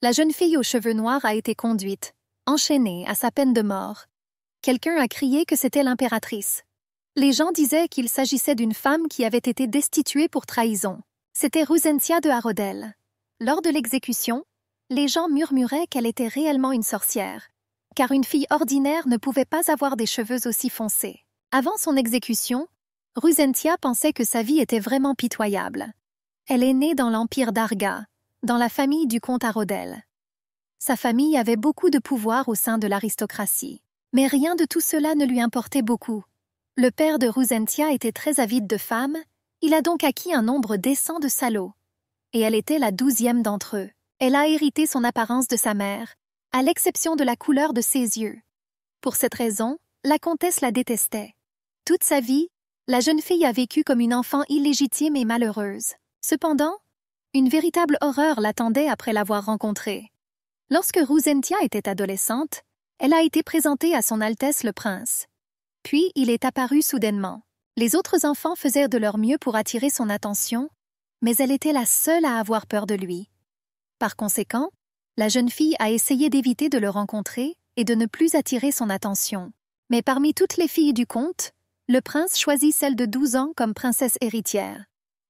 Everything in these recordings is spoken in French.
La jeune fille aux cheveux noirs a été conduite, enchaînée à sa peine de mort. Quelqu'un a crié que c'était l'impératrice. Les gens disaient qu'il s'agissait d'une femme qui avait été destituée pour trahison. C'était Rusentia de Harodel. Lors de l'exécution, les gens murmuraient qu'elle était réellement une sorcière, car une fille ordinaire ne pouvait pas avoir des cheveux aussi foncés. Avant son exécution, Rusentia pensait que sa vie était vraiment pitoyable. Elle est née dans l'Empire d'Arga, dans la famille du comte Arodel. Sa famille avait beaucoup de pouvoir au sein de l'aristocratie. Mais rien de tout cela ne lui importait beaucoup. Le père de Rusentia était très avide de femmes, il a donc acquis un nombre décent de salauds. Et elle était la douzième d'entre eux. Elle a hérité son apparence de sa mère, à l'exception de la couleur de ses yeux. Pour cette raison, la comtesse la détestait. Toute sa vie, la jeune fille a vécu comme une enfant illégitime et malheureuse. Cependant, une véritable horreur l'attendait après l'avoir rencontrée. Lorsque Ruzentia était adolescente, elle a été présentée à son Altesse le Prince. Puis il est apparu soudainement. Les autres enfants faisaient de leur mieux pour attirer son attention, mais elle était la seule à avoir peur de lui. Par conséquent, la jeune fille a essayé d'éviter de le rencontrer et de ne plus attirer son attention. Mais parmi toutes les filles du comte, le prince choisit celle de 12 ans comme princesse héritière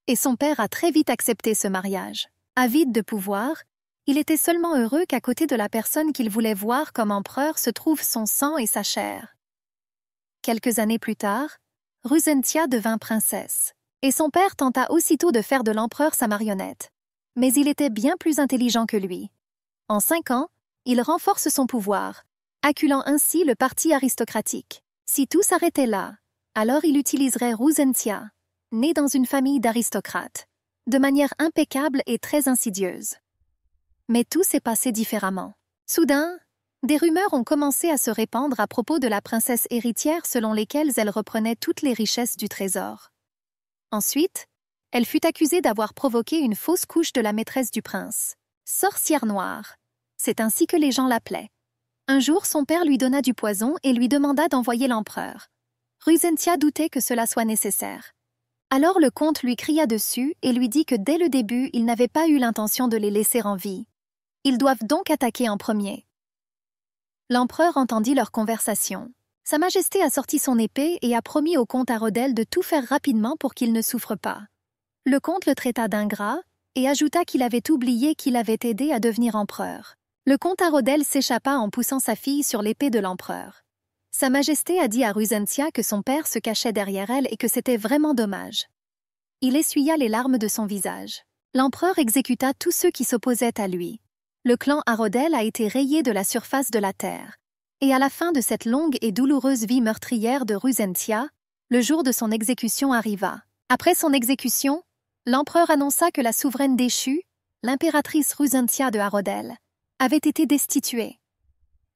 et son père a très vite accepté ce mariage. Avide de pouvoir, il était seulement heureux qu'à côté de la personne qu'il voulait voir comme empereur se trouve son sang et sa chair. Quelques années plus tard, Rusentia devint princesse, et son père tenta aussitôt de faire de l'empereur sa marionnette. Mais il était bien plus intelligent que lui. En cinq ans, il renforce son pouvoir, acculant ainsi le parti aristocratique. Si tout s'arrêtait là, alors il utiliserait Ruzentia. Née dans une famille d'aristocrates, de manière impeccable et très insidieuse. Mais tout s'est passé différemment. Soudain, des rumeurs ont commencé à se répandre à propos de la princesse héritière selon lesquelles elle reprenait toutes les richesses du trésor. Ensuite, elle fut accusée d'avoir provoqué une fausse couche de la maîtresse du prince, sorcière noire. C'est ainsi que les gens l'appelaient. Un jour, son père lui donna du poison et lui demanda d'envoyer l'empereur. Rusentia doutait que cela soit nécessaire. Alors le comte lui cria dessus et lui dit que dès le début il n'avait pas eu l'intention de les laisser en vie. Ils doivent donc attaquer en premier. L'empereur entendit leur conversation. Sa Majesté a sorti son épée et a promis au comte Arodel de tout faire rapidement pour qu'il ne souffre pas. Le comte le traita d'ingrat et ajouta qu'il avait oublié qu'il avait aidé à devenir empereur. Le comte Arodel s'échappa en poussant sa fille sur l'épée de l'empereur. Sa Majesté a dit à Ruzentia que son père se cachait derrière elle et que c'était vraiment dommage. Il essuya les larmes de son visage. L'empereur exécuta tous ceux qui s'opposaient à lui. Le clan Harodel a été rayé de la surface de la terre. Et à la fin de cette longue et douloureuse vie meurtrière de Ruzentia, le jour de son exécution arriva. Après son exécution, l'empereur annonça que la souveraine déchue, l'impératrice Ruzentia de Arodel, avait été destituée.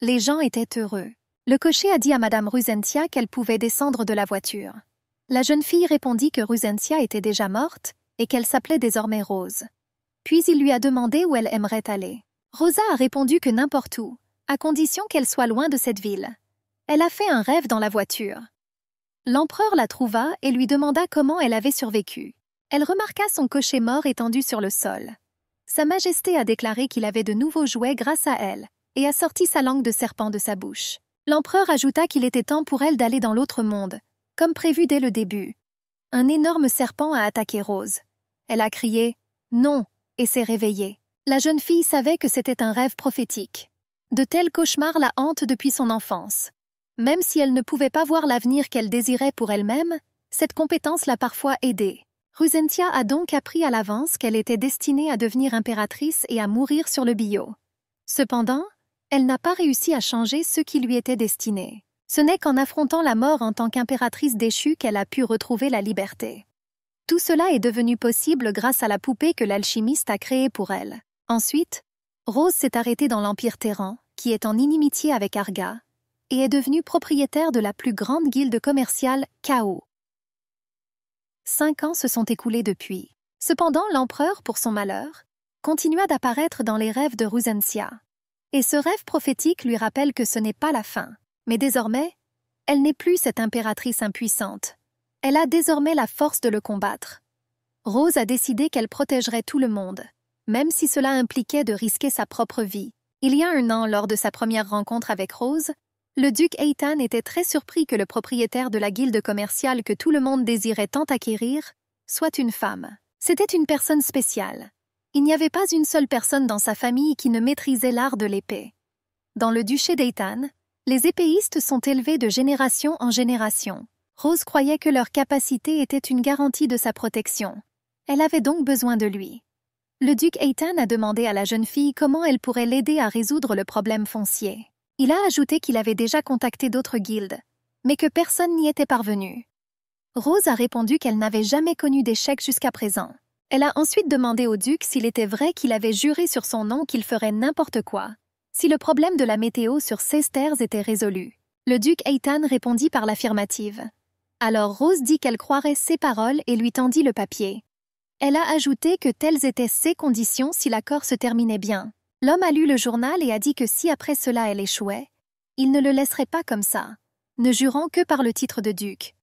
Les gens étaient heureux. Le cocher a dit à Madame Rusentia qu'elle pouvait descendre de la voiture. La jeune fille répondit que Rusentia était déjà morte et qu'elle s'appelait désormais Rose. Puis il lui a demandé où elle aimerait aller. Rosa a répondu que n'importe où, à condition qu'elle soit loin de cette ville. Elle a fait un rêve dans la voiture. L'empereur la trouva et lui demanda comment elle avait survécu. Elle remarqua son cocher mort étendu sur le sol. Sa Majesté a déclaré qu'il avait de nouveaux jouets grâce à elle, et a sorti sa langue de serpent de sa bouche. L'empereur ajouta qu'il était temps pour elle d'aller dans l'autre monde, comme prévu dès le début. Un énorme serpent a attaqué Rose. Elle a crié Non et s'est réveillée. La jeune fille savait que c'était un rêve prophétique. De tels cauchemars la hantent depuis son enfance. Même si elle ne pouvait pas voir l'avenir qu'elle désirait pour elle-même, cette compétence l'a parfois aidée. Rusentia a donc appris à l'avance qu'elle était destinée à devenir impératrice et à mourir sur le bio. Cependant, elle n'a pas réussi à changer ce qui lui était destiné. Ce n'est qu'en affrontant la mort en tant qu'impératrice déchue qu'elle a pu retrouver la liberté. Tout cela est devenu possible grâce à la poupée que l'alchimiste a créée pour elle. Ensuite, Rose s'est arrêtée dans l'Empire Terran, qui est en inimitié avec Arga, et est devenue propriétaire de la plus grande guilde commerciale, Chaos. Cinq ans se sont écoulés depuis. Cependant, l'empereur, pour son malheur, continua d'apparaître dans les rêves de Rusentia. Et ce rêve prophétique lui rappelle que ce n'est pas la fin. Mais désormais, elle n'est plus cette impératrice impuissante. Elle a désormais la force de le combattre. Rose a décidé qu'elle protégerait tout le monde, même si cela impliquait de risquer sa propre vie. Il y a un an, lors de sa première rencontre avec Rose, le duc Eitan était très surpris que le propriétaire de la guilde commerciale que tout le monde désirait tant acquérir soit une femme. C'était une personne spéciale, il n'y avait pas une seule personne dans sa famille qui ne maîtrisait l'art de l'épée. Dans le duché d'Eitan, les épéistes sont élevés de génération en génération. Rose croyait que leur capacité était une garantie de sa protection. Elle avait donc besoin de lui. Le duc Eitan a demandé à la jeune fille comment elle pourrait l'aider à résoudre le problème foncier. Il a ajouté qu'il avait déjà contacté d'autres guildes, mais que personne n'y était parvenu. Rose a répondu qu'elle n'avait jamais connu d'échec jusqu'à présent. Elle a ensuite demandé au duc s'il était vrai qu'il avait juré sur son nom qu'il ferait n'importe quoi, si le problème de la météo sur terres était résolu. Le duc Eitan répondit par l'affirmative. Alors Rose dit qu'elle croirait ses paroles et lui tendit le papier. Elle a ajouté que telles étaient ses conditions si l'accord se terminait bien. L'homme a lu le journal et a dit que si après cela elle échouait, il ne le laisserait pas comme ça, ne jurant que par le titre de duc.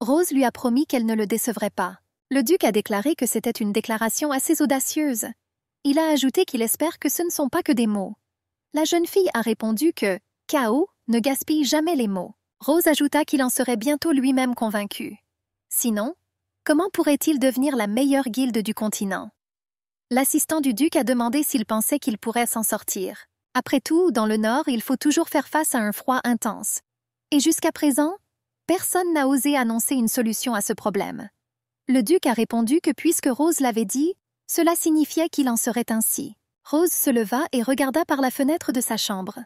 Rose lui a promis qu'elle ne le décevrait pas. Le duc a déclaré que c'était une déclaration assez audacieuse. Il a ajouté qu'il espère que ce ne sont pas que des mots. La jeune fille a répondu que chaos ne gaspille jamais les mots. Rose ajouta qu'il en serait bientôt lui-même convaincu. Sinon, comment pourrait-il devenir la meilleure guilde du continent L'assistant du duc a demandé s'il pensait qu'il pourrait s'en sortir. Après tout, dans le Nord, il faut toujours faire face à un froid intense. Et jusqu'à présent, personne n'a osé annoncer une solution à ce problème. Le duc a répondu que puisque Rose l'avait dit, cela signifiait qu'il en serait ainsi. Rose se leva et regarda par la fenêtre de sa chambre.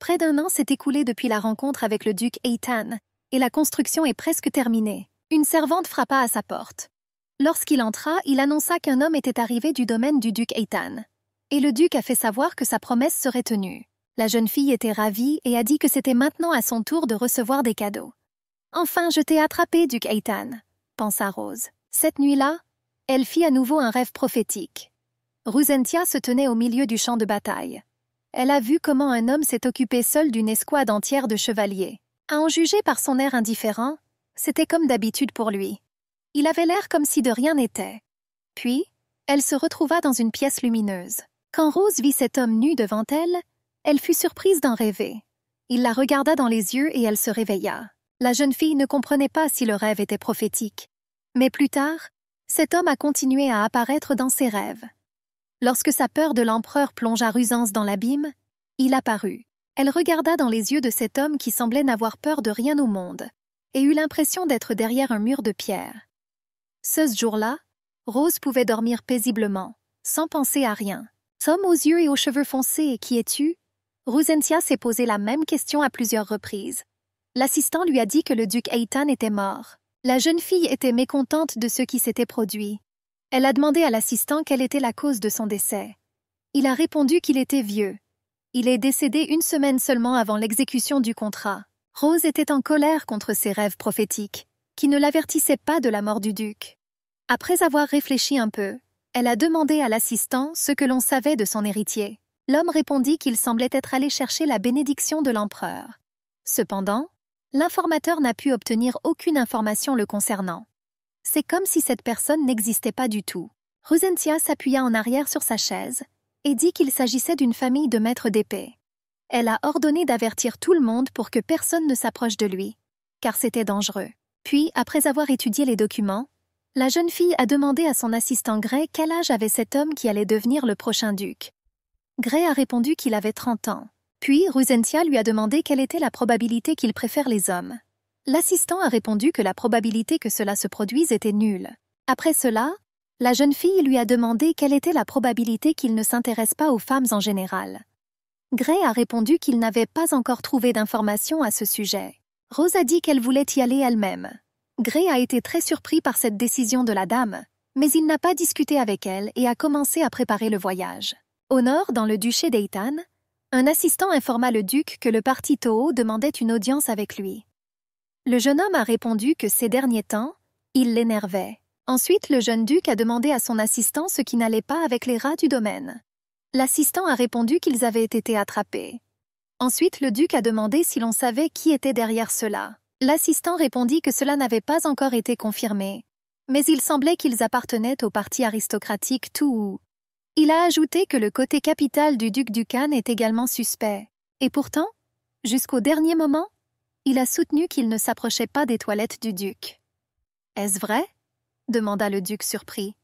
Près d'un an s'est écoulé depuis la rencontre avec le duc Eitan, et la construction est presque terminée. Une servante frappa à sa porte. Lorsqu'il entra, il annonça qu'un homme était arrivé du domaine du duc Eitan. Et le duc a fait savoir que sa promesse serait tenue. La jeune fille était ravie et a dit que c'était maintenant à son tour de recevoir des cadeaux. Enfin, je t'ai attrapé, duc Eitan, pensa Rose. Cette nuit-là, elle fit à nouveau un rêve prophétique. Rusentia se tenait au milieu du champ de bataille. Elle a vu comment un homme s'est occupé seul d'une escouade entière de chevaliers. À en juger par son air indifférent, c'était comme d'habitude pour lui. Il avait l'air comme si de rien n'était. Puis, elle se retrouva dans une pièce lumineuse. Quand Rose vit cet homme nu devant elle, elle fut surprise d'en rêver. Il la regarda dans les yeux et elle se réveilla. La jeune fille ne comprenait pas si le rêve était prophétique, mais plus tard, cet homme a continué à apparaître dans ses rêves. Lorsque sa peur de l'empereur plongea rusance dans l'abîme, il apparut. Elle regarda dans les yeux de cet homme qui semblait n'avoir peur de rien au monde, et eut l'impression d'être derrière un mur de pierre. Ce jour-là, Rose pouvait dormir paisiblement, sans penser à rien. Somme aux yeux et aux cheveux foncés, et qui es-tu Rusentia s'est posé la même question à plusieurs reprises. L'assistant lui a dit que le duc Eitan était mort. La jeune fille était mécontente de ce qui s'était produit. Elle a demandé à l'assistant quelle était la cause de son décès. Il a répondu qu'il était vieux. Il est décédé une semaine seulement avant l'exécution du contrat. Rose était en colère contre ses rêves prophétiques, qui ne l'avertissaient pas de la mort du duc. Après avoir réfléchi un peu, elle a demandé à l'assistant ce que l'on savait de son héritier. L'homme répondit qu'il semblait être allé chercher la bénédiction de l'empereur. Cependant, l'informateur n'a pu obtenir aucune information le concernant. C'est comme si cette personne n'existait pas du tout. Rosentia s'appuya en arrière sur sa chaise et dit qu'il s'agissait d'une famille de maîtres d'épée. Elle a ordonné d'avertir tout le monde pour que personne ne s'approche de lui, car c'était dangereux. Puis, après avoir étudié les documents, la jeune fille a demandé à son assistant Gray quel âge avait cet homme qui allait devenir le prochain duc. Gray a répondu qu'il avait 30 ans. Puis Rusentia lui a demandé quelle était la probabilité qu'il préfère les hommes. L'assistant a répondu que la probabilité que cela se produise était nulle. Après cela, la jeune fille lui a demandé quelle était la probabilité qu'il ne s'intéresse pas aux femmes en général. Gray a répondu qu'il n'avait pas encore trouvé d'informations à ce sujet. Rose a dit qu'elle voulait y aller elle-même. Gray a été très surpris par cette décision de la dame, mais il n'a pas discuté avec elle et a commencé à préparer le voyage. Au nord, dans le duché d'Eitan, un assistant informa le duc que le parti Toho demandait une audience avec lui. Le jeune homme a répondu que ces derniers temps, il l'énervait. Ensuite, le jeune duc a demandé à son assistant ce qui n'allait pas avec les rats du domaine. L'assistant a répondu qu'ils avaient été attrapés. Ensuite, le duc a demandé si l'on savait qui était derrière cela. L'assistant répondit que cela n'avait pas encore été confirmé, mais il semblait qu'ils appartenaient au parti aristocratique Toho. Il a ajouté que le côté capital du duc du Cannes est également suspect. Et pourtant, jusqu'au dernier moment, il a soutenu qu'il ne s'approchait pas des toilettes du duc. Est-ce vrai demanda le duc surpris.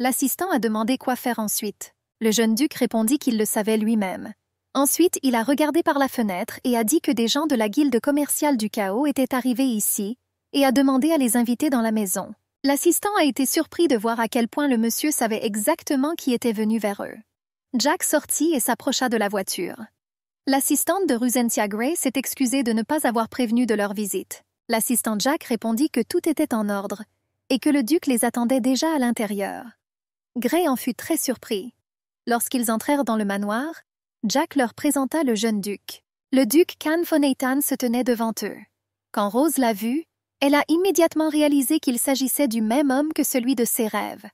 L'assistant a demandé quoi faire ensuite. Le jeune duc répondit qu'il le savait lui-même. Ensuite, il a regardé par la fenêtre et a dit que des gens de la guilde commerciale du chaos étaient arrivés ici et a demandé à les inviter dans la maison. L'assistant a été surpris de voir à quel point le monsieur savait exactement qui était venu vers eux. Jack sortit et s'approcha de la voiture. L'assistante de Rusentia Gray s'est excusée de ne pas avoir prévenu de leur visite. L'assistant Jack répondit que tout était en ordre et que le duc les attendait déjà à l'intérieur. Gray en fut très surpris. Lorsqu'ils entrèrent dans le manoir, Jack leur présenta le jeune duc. Le duc Can se tenait devant eux. Quand Rose l'a vu, elle a immédiatement réalisé qu'il s'agissait du même homme que celui de ses rêves.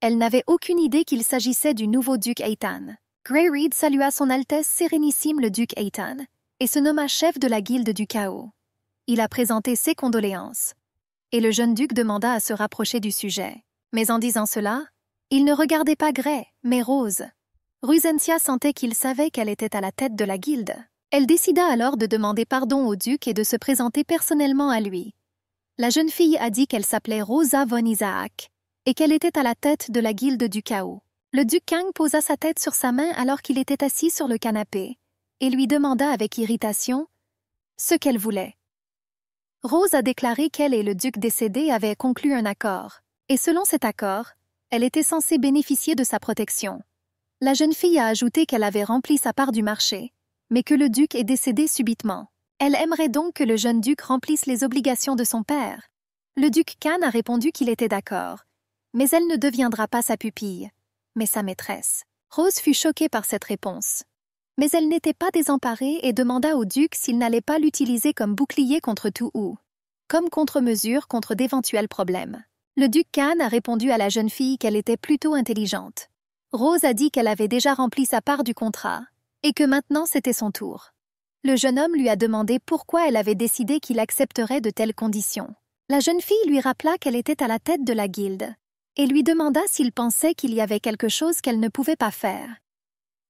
Elle n'avait aucune idée qu'il s'agissait du nouveau duc Eitan. Grey Reed salua Son Altesse Sérénissime le duc Eitan et se nomma chef de la guilde du chaos. Il a présenté ses condoléances. Et le jeune duc demanda à se rapprocher du sujet. Mais en disant cela, il ne regardait pas Grey, mais Rose. Rusentia sentait qu'il savait qu'elle était à la tête de la guilde. Elle décida alors de demander pardon au duc et de se présenter personnellement à lui. La jeune fille a dit qu'elle s'appelait Rosa von Isaac et qu'elle était à la tête de la guilde du chaos. Le duc Kang posa sa tête sur sa main alors qu'il était assis sur le canapé et lui demanda avec irritation ce qu'elle voulait. Rose a déclaré qu'elle et le duc décédé avaient conclu un accord, et selon cet accord, elle était censée bénéficier de sa protection. La jeune fille a ajouté qu'elle avait rempli sa part du marché, mais que le duc est décédé subitement. Elle aimerait donc que le jeune duc remplisse les obligations de son père. Le duc Khan a répondu qu'il était d'accord, mais elle ne deviendra pas sa pupille, mais sa maîtresse. Rose fut choquée par cette réponse. Mais elle n'était pas désemparée et demanda au duc s'il n'allait pas l'utiliser comme bouclier contre tout ou comme contre-mesure contre, d'éventuels problèmes. Le duc Khan a répondu à la jeune fille qu'elle était plutôt intelligente. Rose a dit qu'elle avait déjà rempli sa part du contrat et que maintenant c'était son tour. Le jeune homme lui a demandé pourquoi elle avait décidé qu'il accepterait de telles conditions. La jeune fille lui rappela qu'elle était à la tête de la guilde et lui demanda s'il pensait qu'il y avait quelque chose qu'elle ne pouvait pas faire.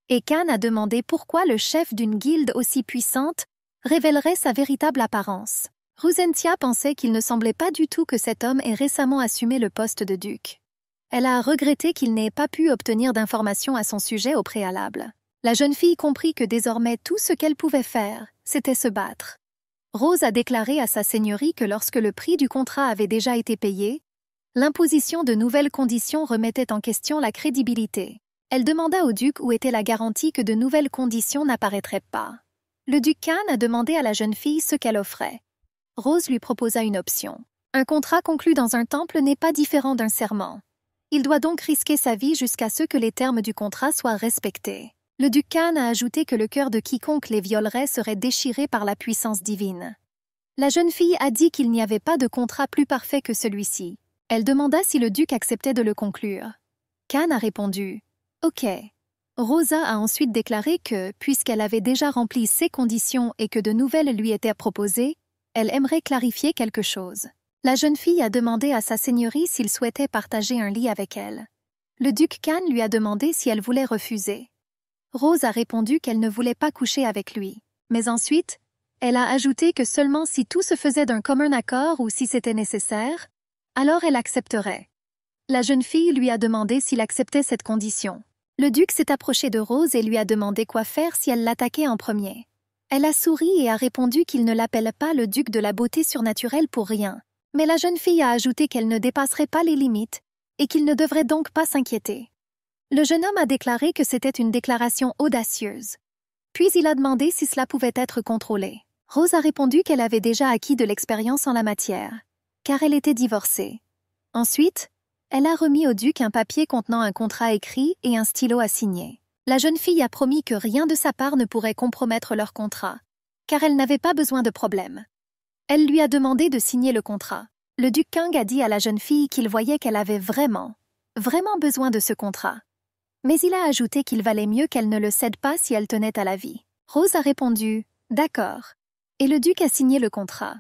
Et Khan a demandé pourquoi le chef d'une guilde aussi puissante révélerait sa véritable apparence. Rusentia pensait qu'il ne semblait pas du tout que cet homme ait récemment assumé le poste de duc. Elle a regretté qu'il n'ait pas pu obtenir d'informations à son sujet au préalable. La jeune fille comprit que désormais tout ce qu'elle pouvait faire, c'était se battre. Rose a déclaré à sa seigneurie que lorsque le prix du contrat avait déjà été payé, l'imposition de nouvelles conditions remettait en question la crédibilité. Elle demanda au duc où était la garantie que de nouvelles conditions n'apparaîtraient pas. Le duc Khan a demandé à la jeune fille ce qu'elle offrait. Rose lui proposa une option. Un contrat conclu dans un temple n'est pas différent d'un serment. Il doit donc risquer sa vie jusqu'à ce que les termes du contrat soient respectés. Le duc Khan a ajouté que le cœur de quiconque les violerait serait déchiré par la puissance divine. La jeune fille a dit qu'il n'y avait pas de contrat plus parfait que celui-ci. Elle demanda si le duc acceptait de le conclure. Khan a répondu « Ok ». Rosa a ensuite déclaré que, puisqu'elle avait déjà rempli ses conditions et que de nouvelles lui étaient proposées, elle aimerait clarifier quelque chose. La jeune fille a demandé à sa seigneurie s'il souhaitait partager un lit avec elle. Le duc Khan lui a demandé si elle voulait refuser. Rose a répondu qu'elle ne voulait pas coucher avec lui. Mais ensuite, elle a ajouté que seulement si tout se faisait d'un commun accord ou si c'était nécessaire, alors elle accepterait. La jeune fille lui a demandé s'il acceptait cette condition. Le duc s'est approché de Rose et lui a demandé quoi faire si elle l'attaquait en premier. Elle a souri et a répondu qu'il ne l'appelle pas le duc de la beauté surnaturelle pour rien. Mais la jeune fille a ajouté qu'elle ne dépasserait pas les limites et qu'il ne devrait donc pas s'inquiéter. Le jeune homme a déclaré que c'était une déclaration audacieuse. Puis il a demandé si cela pouvait être contrôlé. Rose a répondu qu'elle avait déjà acquis de l'expérience en la matière, car elle était divorcée. Ensuite, elle a remis au duc un papier contenant un contrat écrit et un stylo à signer. La jeune fille a promis que rien de sa part ne pourrait compromettre leur contrat, car elle n'avait pas besoin de problème. Elle lui a demandé de signer le contrat. Le duc Kang a dit à la jeune fille qu'il voyait qu'elle avait vraiment, vraiment besoin de ce contrat mais il a ajouté qu'il valait mieux qu'elle ne le cède pas si elle tenait à la vie. Rose a répondu D'accord. Et le duc a signé le contrat.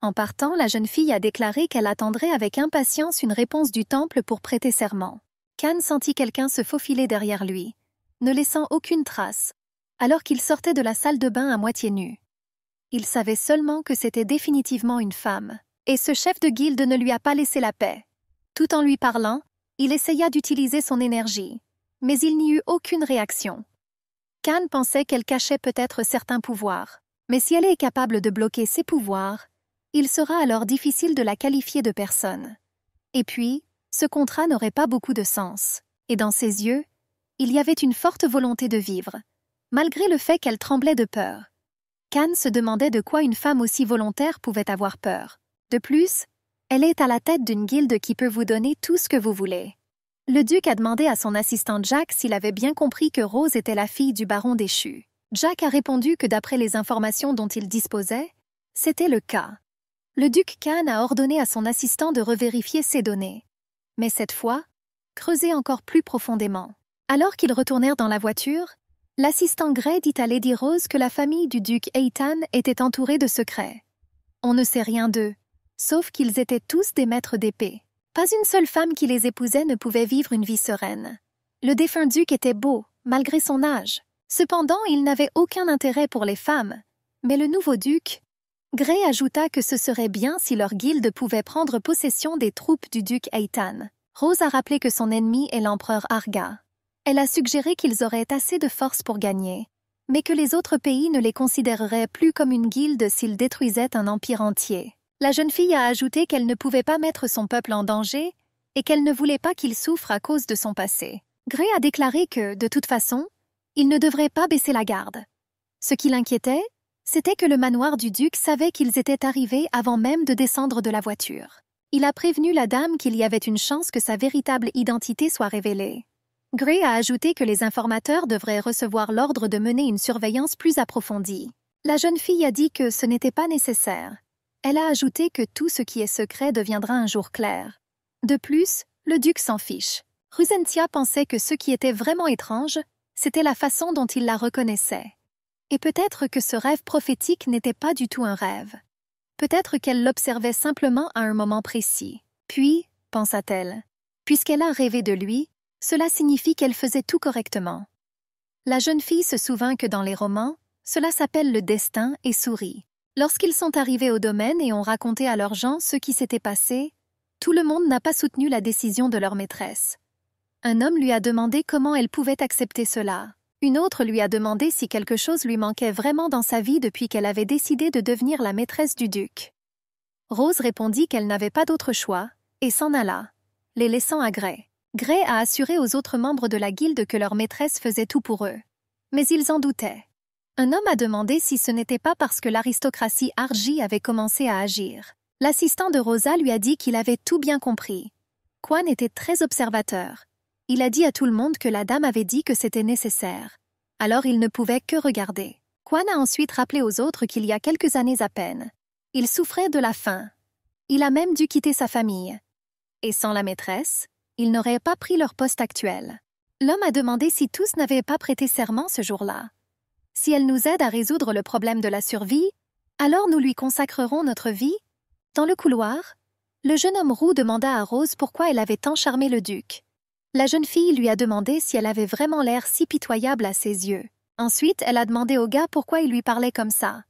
En partant, la jeune fille a déclaré qu'elle attendrait avec impatience une réponse du temple pour prêter serment. Khan sentit quelqu'un se faufiler derrière lui, ne laissant aucune trace, alors qu'il sortait de la salle de bain à moitié nu. Il savait seulement que c'était définitivement une femme, et ce chef de guilde ne lui a pas laissé la paix. Tout en lui parlant, il essaya d'utiliser son énergie mais il n'y eut aucune réaction. Khan pensait qu'elle cachait peut-être certains pouvoirs, mais si elle est capable de bloquer ses pouvoirs, il sera alors difficile de la qualifier de personne. Et puis, ce contrat n'aurait pas beaucoup de sens, et dans ses yeux, il y avait une forte volonté de vivre, malgré le fait qu'elle tremblait de peur. Khan se demandait de quoi une femme aussi volontaire pouvait avoir peur. De plus, elle est à la tête d'une guilde qui peut vous donner tout ce que vous voulez. Le duc a demandé à son assistant Jack s'il avait bien compris que Rose était la fille du baron déchu. Jack a répondu que d'après les informations dont il disposait, c'était le cas. Le duc Khan a ordonné à son assistant de revérifier ces données. Mais cette fois, creuser encore plus profondément. Alors qu'ils retournèrent dans la voiture, l'assistant Gray dit à Lady Rose que la famille du duc Eitan était entourée de secrets. On ne sait rien d'eux, sauf qu'ils étaient tous des maîtres d'épée. Pas une seule femme qui les épousait ne pouvait vivre une vie sereine. Le défunt duc était beau, malgré son âge. Cependant, il n'avait aucun intérêt pour les femmes. Mais le nouveau duc, Gray ajouta que ce serait bien si leur guilde pouvait prendre possession des troupes du duc Eitan. Rose a rappelé que son ennemi est l'empereur Arga. Elle a suggéré qu'ils auraient assez de force pour gagner, mais que les autres pays ne les considéreraient plus comme une guilde s'ils détruisaient un empire entier la jeune fille a ajouté qu'elle ne pouvait pas mettre son peuple en danger et qu'elle ne voulait pas qu'il souffre à cause de son passé. Gray a déclaré que, de toute façon, il ne devrait pas baisser la garde. Ce qui l'inquiétait, c'était que le manoir du duc savait qu'ils étaient arrivés avant même de descendre de la voiture. Il a prévenu la dame qu'il y avait une chance que sa véritable identité soit révélée. Gray a ajouté que les informateurs devraient recevoir l'ordre de mener une surveillance plus approfondie. La jeune fille a dit que ce n'était pas nécessaire, elle a ajouté que tout ce qui est secret deviendra un jour clair. De plus, le duc s'en fiche. Rusentia pensait que ce qui était vraiment étrange, c'était la façon dont il la reconnaissait. Et peut-être que ce rêve prophétique n'était pas du tout un rêve. Peut-être qu'elle l'observait simplement à un moment précis. Puis, pensa-t-elle, puisqu'elle a rêvé de lui, cela signifie qu'elle faisait tout correctement. La jeune fille se souvint que dans les romans, cela s'appelle le destin et sourit. Lorsqu'ils sont arrivés au domaine et ont raconté à leurs gens ce qui s'était passé, tout le monde n'a pas soutenu la décision de leur maîtresse. Un homme lui a demandé comment elle pouvait accepter cela. Une autre lui a demandé si quelque chose lui manquait vraiment dans sa vie depuis qu'elle avait décidé de devenir la maîtresse du duc. Rose répondit qu'elle n'avait pas d'autre choix, et s'en alla, les laissant à Gray. Gray a assuré aux autres membres de la guilde que leur maîtresse faisait tout pour eux. Mais ils en doutaient. Un homme a demandé si ce n'était pas parce que l'aristocratie argie avait commencé à agir. L'assistant de Rosa lui a dit qu'il avait tout bien compris. Quan était très observateur. Il a dit à tout le monde que la dame avait dit que c'était nécessaire. Alors il ne pouvait que regarder. Quan a ensuite rappelé aux autres qu'il y a quelques années à peine. Il souffrait de la faim. Il a même dû quitter sa famille. Et sans la maîtresse, il n'aurait pas pris leur poste actuel. L'homme a demandé si tous n'avaient pas prêté serment ce jour-là. Si elle nous aide à résoudre le problème de la survie, alors nous lui consacrerons notre vie. Dans le couloir, le jeune homme roux demanda à Rose pourquoi elle avait tant charmé le duc. La jeune fille lui a demandé si elle avait vraiment l'air si pitoyable à ses yeux. Ensuite, elle a demandé au gars pourquoi il lui parlait comme ça.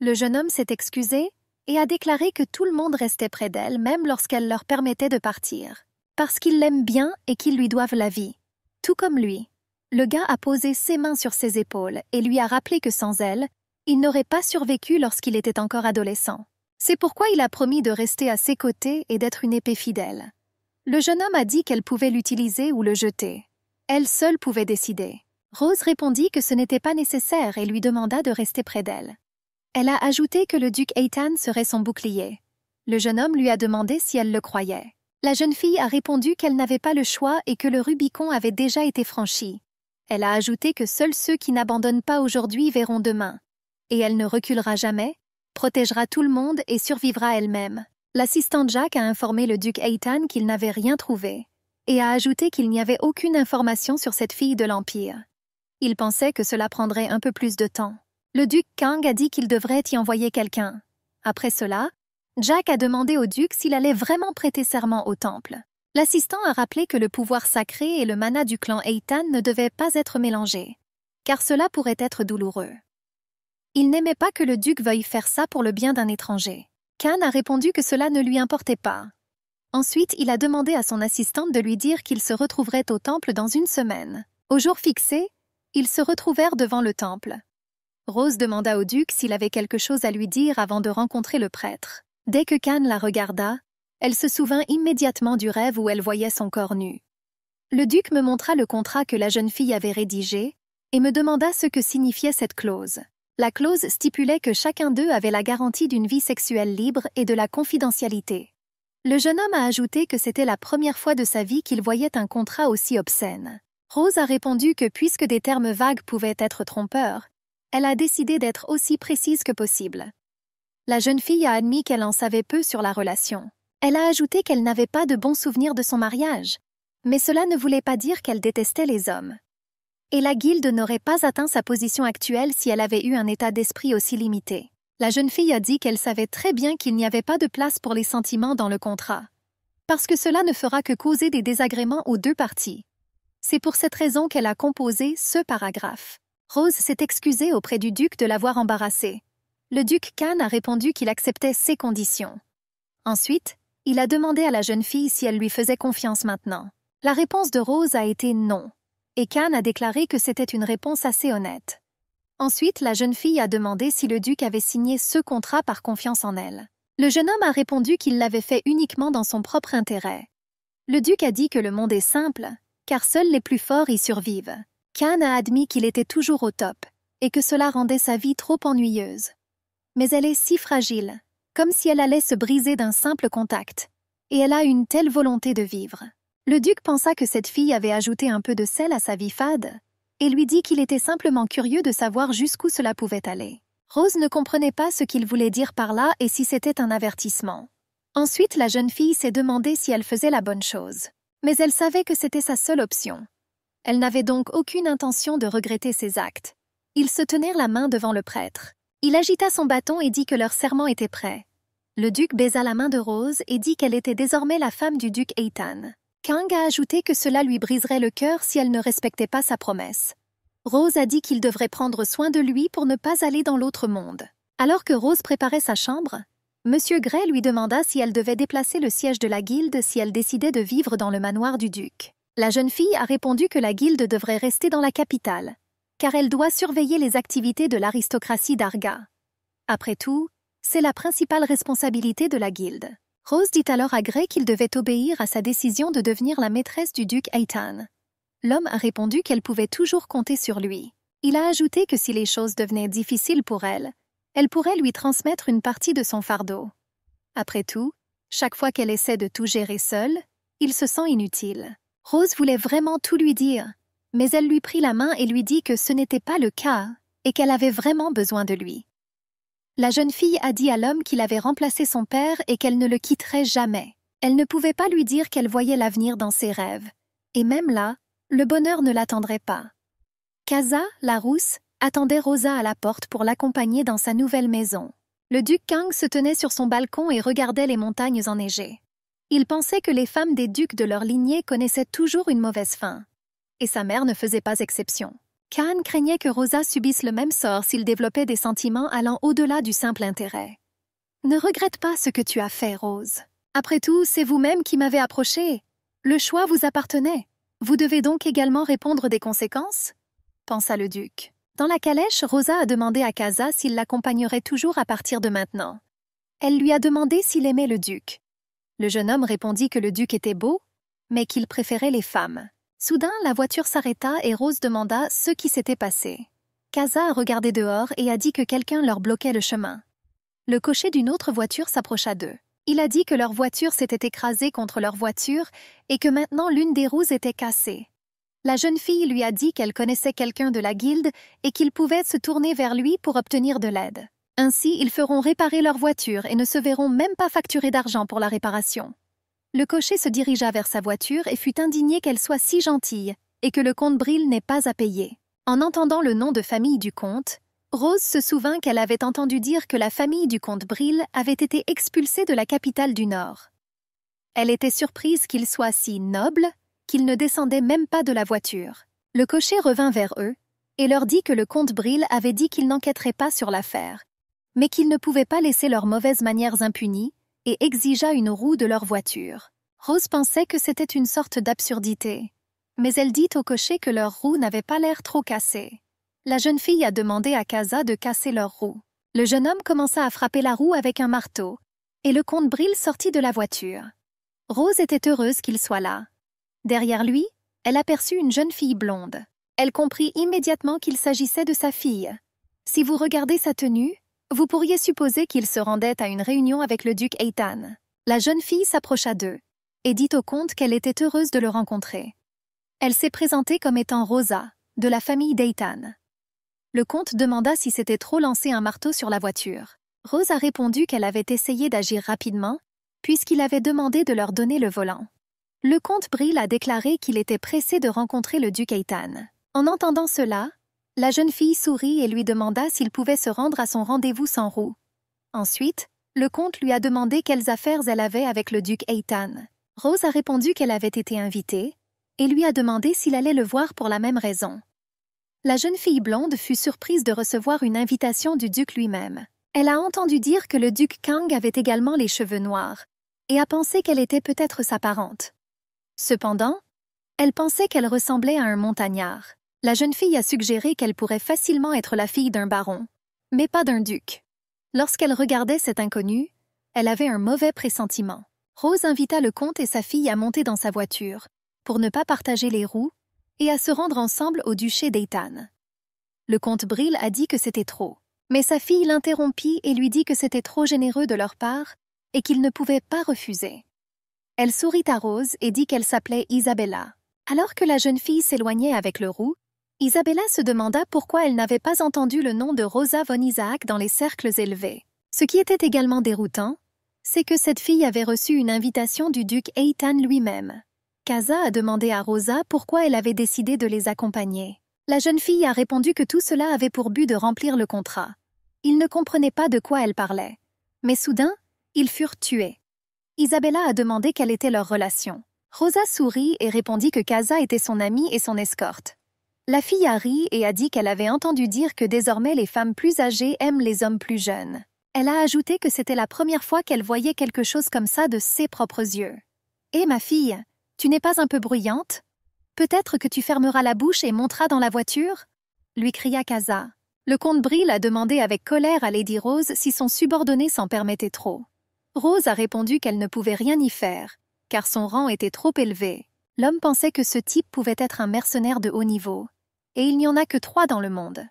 Le jeune homme s'est excusé et a déclaré que tout le monde restait près d'elle même lorsqu'elle leur permettait de partir, parce qu'il l'aime bien et qu'ils lui doivent la vie, tout comme lui le gars a posé ses mains sur ses épaules et lui a rappelé que sans elle, il n'aurait pas survécu lorsqu'il était encore adolescent. C'est pourquoi il a promis de rester à ses côtés et d'être une épée fidèle. Le jeune homme a dit qu'elle pouvait l'utiliser ou le jeter. Elle seule pouvait décider. Rose répondit que ce n'était pas nécessaire et lui demanda de rester près d'elle. Elle a ajouté que le duc Eitan serait son bouclier. Le jeune homme lui a demandé si elle le croyait. La jeune fille a répondu qu'elle n'avait pas le choix et que le Rubicon avait déjà été franchi. Elle a ajouté que seuls ceux qui n'abandonnent pas aujourd'hui verront demain. Et elle ne reculera jamais, protégera tout le monde et survivra elle-même. L'assistant Jack a informé le duc Eitan qu'il n'avait rien trouvé, et a ajouté qu'il n'y avait aucune information sur cette fille de l'Empire. Il pensait que cela prendrait un peu plus de temps. Le duc Kang a dit qu'il devrait y envoyer quelqu'un. Après cela, Jack a demandé au duc s'il allait vraiment prêter serment au temple. L'assistant a rappelé que le pouvoir sacré et le mana du clan Eitan ne devaient pas être mélangés, car cela pourrait être douloureux. Il n'aimait pas que le duc veuille faire ça pour le bien d'un étranger. Khan a répondu que cela ne lui importait pas. Ensuite, il a demandé à son assistante de lui dire qu'il se retrouverait au temple dans une semaine. Au jour fixé, ils se retrouvèrent devant le temple. Rose demanda au duc s'il avait quelque chose à lui dire avant de rencontrer le prêtre. Dès que Khan la regarda, elle se souvint immédiatement du rêve où elle voyait son corps nu. Le duc me montra le contrat que la jeune fille avait rédigé et me demanda ce que signifiait cette clause. La clause stipulait que chacun d'eux avait la garantie d'une vie sexuelle libre et de la confidentialité. Le jeune homme a ajouté que c'était la première fois de sa vie qu'il voyait un contrat aussi obscène. Rose a répondu que puisque des termes vagues pouvaient être trompeurs, elle a décidé d'être aussi précise que possible. La jeune fille a admis qu'elle en savait peu sur la relation. Elle a ajouté qu'elle n'avait pas de bons souvenirs de son mariage, mais cela ne voulait pas dire qu'elle détestait les hommes. Et la guilde n'aurait pas atteint sa position actuelle si elle avait eu un état d'esprit aussi limité. La jeune fille a dit qu'elle savait très bien qu'il n'y avait pas de place pour les sentiments dans le contrat, parce que cela ne fera que causer des désagréments aux deux parties. C'est pour cette raison qu'elle a composé ce paragraphe. Rose s'est excusée auprès du duc de l'avoir embarrassée. Le duc Kahn a répondu qu'il acceptait ses conditions. Ensuite, il a demandé à la jeune fille si elle lui faisait confiance maintenant. La réponse de Rose a été non, et Khan a déclaré que c'était une réponse assez honnête. Ensuite, la jeune fille a demandé si le duc avait signé ce contrat par confiance en elle. Le jeune homme a répondu qu'il l'avait fait uniquement dans son propre intérêt. Le duc a dit que le monde est simple, car seuls les plus forts y survivent. Khan a admis qu'il était toujours au top, et que cela rendait sa vie trop ennuyeuse. Mais elle est si fragile, comme si elle allait se briser d'un simple contact. Et elle a une telle volonté de vivre. Le duc pensa que cette fille avait ajouté un peu de sel à sa vie fade, et lui dit qu'il était simplement curieux de savoir jusqu'où cela pouvait aller. Rose ne comprenait pas ce qu'il voulait dire par là et si c'était un avertissement. Ensuite, la jeune fille s'est demandé si elle faisait la bonne chose. Mais elle savait que c'était sa seule option. Elle n'avait donc aucune intention de regretter ses actes. Ils se tenaient la main devant le prêtre. Il agita son bâton et dit que leur serment était prêt. Le duc baisa la main de Rose et dit qu'elle était désormais la femme du duc Eitan. Kang a ajouté que cela lui briserait le cœur si elle ne respectait pas sa promesse. Rose a dit qu'il devrait prendre soin de lui pour ne pas aller dans l'autre monde. Alors que Rose préparait sa chambre, M. Gray lui demanda si elle devait déplacer le siège de la guilde si elle décidait de vivre dans le manoir du duc. La jeune fille a répondu que la guilde devrait rester dans la capitale, car elle doit surveiller les activités de l'aristocratie d'Arga. Après tout, c'est la principale responsabilité de la guilde. Rose dit alors à Grey qu'il devait obéir à sa décision de devenir la maîtresse du duc Eitan. L'homme a répondu qu'elle pouvait toujours compter sur lui. Il a ajouté que si les choses devenaient difficiles pour elle, elle pourrait lui transmettre une partie de son fardeau. Après tout, chaque fois qu'elle essaie de tout gérer seule, il se sent inutile. Rose voulait vraiment tout lui dire, mais elle lui prit la main et lui dit que ce n'était pas le cas et qu'elle avait vraiment besoin de lui. La jeune fille a dit à l'homme qu'il avait remplacé son père et qu'elle ne le quitterait jamais. Elle ne pouvait pas lui dire qu'elle voyait l'avenir dans ses rêves. Et même là, le bonheur ne l'attendrait pas. Casa, la rousse, attendait Rosa à la porte pour l'accompagner dans sa nouvelle maison. Le duc Kang se tenait sur son balcon et regardait les montagnes enneigées. Il pensait que les femmes des ducs de leur lignée connaissaient toujours une mauvaise fin sa mère ne faisait pas exception. Khan craignait que Rosa subisse le même sort s'il développait des sentiments allant au-delà du simple intérêt. Ne regrette pas ce que tu as fait, Rose. Après tout, c'est vous-même qui m'avez approché. Le choix vous appartenait. Vous devez donc également répondre des conséquences pensa le duc. Dans la calèche, Rosa a demandé à Casa s'il l'accompagnerait toujours à partir de maintenant. Elle lui a demandé s'il aimait le duc. Le jeune homme répondit que le duc était beau, mais qu'il préférait les femmes. Soudain, la voiture s'arrêta et Rose demanda ce qui s'était passé. Casa a regardé dehors et a dit que quelqu'un leur bloquait le chemin. Le cocher d'une autre voiture s'approcha d'eux. Il a dit que leur voiture s'était écrasée contre leur voiture et que maintenant l'une des roues était cassée. La jeune fille lui a dit qu'elle connaissait quelqu'un de la guilde et qu'il pouvait se tourner vers lui pour obtenir de l'aide. Ainsi, ils feront réparer leur voiture et ne se verront même pas facturer d'argent pour la réparation. Le cocher se dirigea vers sa voiture et fut indigné qu'elle soit si gentille et que le comte Bril n'ait pas à payer. En entendant le nom de famille du comte, Rose se souvint qu'elle avait entendu dire que la famille du comte Bril avait été expulsée de la capitale du Nord. Elle était surprise qu'il soit si noble qu'il ne descendait même pas de la voiture. Le cocher revint vers eux et leur dit que le comte Bril avait dit qu'il n'enquêterait pas sur l'affaire, mais qu'il ne pouvait pas laisser leurs mauvaises manières impunies et exigea une roue de leur voiture. Rose pensait que c'était une sorte d'absurdité, mais elle dit au cocher que leur roue n'avait pas l'air trop cassée. La jeune fille a demandé à Casa de casser leur roue. Le jeune homme commença à frapper la roue avec un marteau, et le comte Brill sortit de la voiture. Rose était heureuse qu'il soit là. Derrière lui, elle aperçut une jeune fille blonde. Elle comprit immédiatement qu'il s'agissait de sa fille. Si vous regardez sa tenue, vous pourriez supposer qu'ils se rendaient à une réunion avec le duc Eitan. La jeune fille s'approcha d'eux et dit au comte qu'elle était heureuse de le rencontrer. Elle s'est présentée comme étant Rosa, de la famille d'Eitan. Le comte demanda si c'était trop lancer un marteau sur la voiture. Rosa a répondu qu'elle avait essayé d'agir rapidement, puisqu'il avait demandé de leur donner le volant. Le comte brille a déclaré qu'il était pressé de rencontrer le duc Eitan. En entendant cela, la jeune fille sourit et lui demanda s'il pouvait se rendre à son rendez-vous sans roue. Ensuite, le comte lui a demandé quelles affaires elle avait avec le duc Eitan. Rose a répondu qu'elle avait été invitée et lui a demandé s'il allait le voir pour la même raison. La jeune fille blonde fut surprise de recevoir une invitation du duc lui-même. Elle a entendu dire que le duc Kang avait également les cheveux noirs et a pensé qu'elle était peut-être sa parente. Cependant, elle pensait qu'elle ressemblait à un montagnard la jeune fille a suggéré qu'elle pourrait facilement être la fille d'un baron, mais pas d'un duc. Lorsqu'elle regardait cet inconnu, elle avait un mauvais pressentiment. Rose invita le comte et sa fille à monter dans sa voiture, pour ne pas partager les roues, et à se rendre ensemble au duché d'Eitan. Le comte Brille a dit que c'était trop, mais sa fille l'interrompit et lui dit que c'était trop généreux de leur part et qu'il ne pouvait pas refuser. Elle sourit à Rose et dit qu'elle s'appelait Isabella. Alors que la jeune fille s'éloignait avec le roux, Isabella se demanda pourquoi elle n'avait pas entendu le nom de Rosa von Isaac dans les cercles élevés. Ce qui était également déroutant, c'est que cette fille avait reçu une invitation du duc Eitan lui-même. Casa a demandé à Rosa pourquoi elle avait décidé de les accompagner. La jeune fille a répondu que tout cela avait pour but de remplir le contrat. Il ne comprenait pas de quoi elle parlait. Mais soudain, ils furent tués. Isabella a demandé quelle était leur relation. Rosa sourit et répondit que Casa était son amie et son escorte. La fille a ri et a dit qu'elle avait entendu dire que désormais les femmes plus âgées aiment les hommes plus jeunes. Elle a ajouté que c'était la première fois qu'elle voyait quelque chose comme ça de ses propres yeux. Hé, eh, ma fille, tu n'es pas un peu bruyante Peut-être que tu fermeras la bouche et monteras dans la voiture lui cria Casa. Le comte Brille a demandé avec colère à Lady Rose si son subordonné s'en permettait trop. Rose a répondu qu'elle ne pouvait rien y faire, car son rang était trop élevé. L'homme pensait que ce type pouvait être un mercenaire de haut niveau et il n'y en a que trois dans le monde.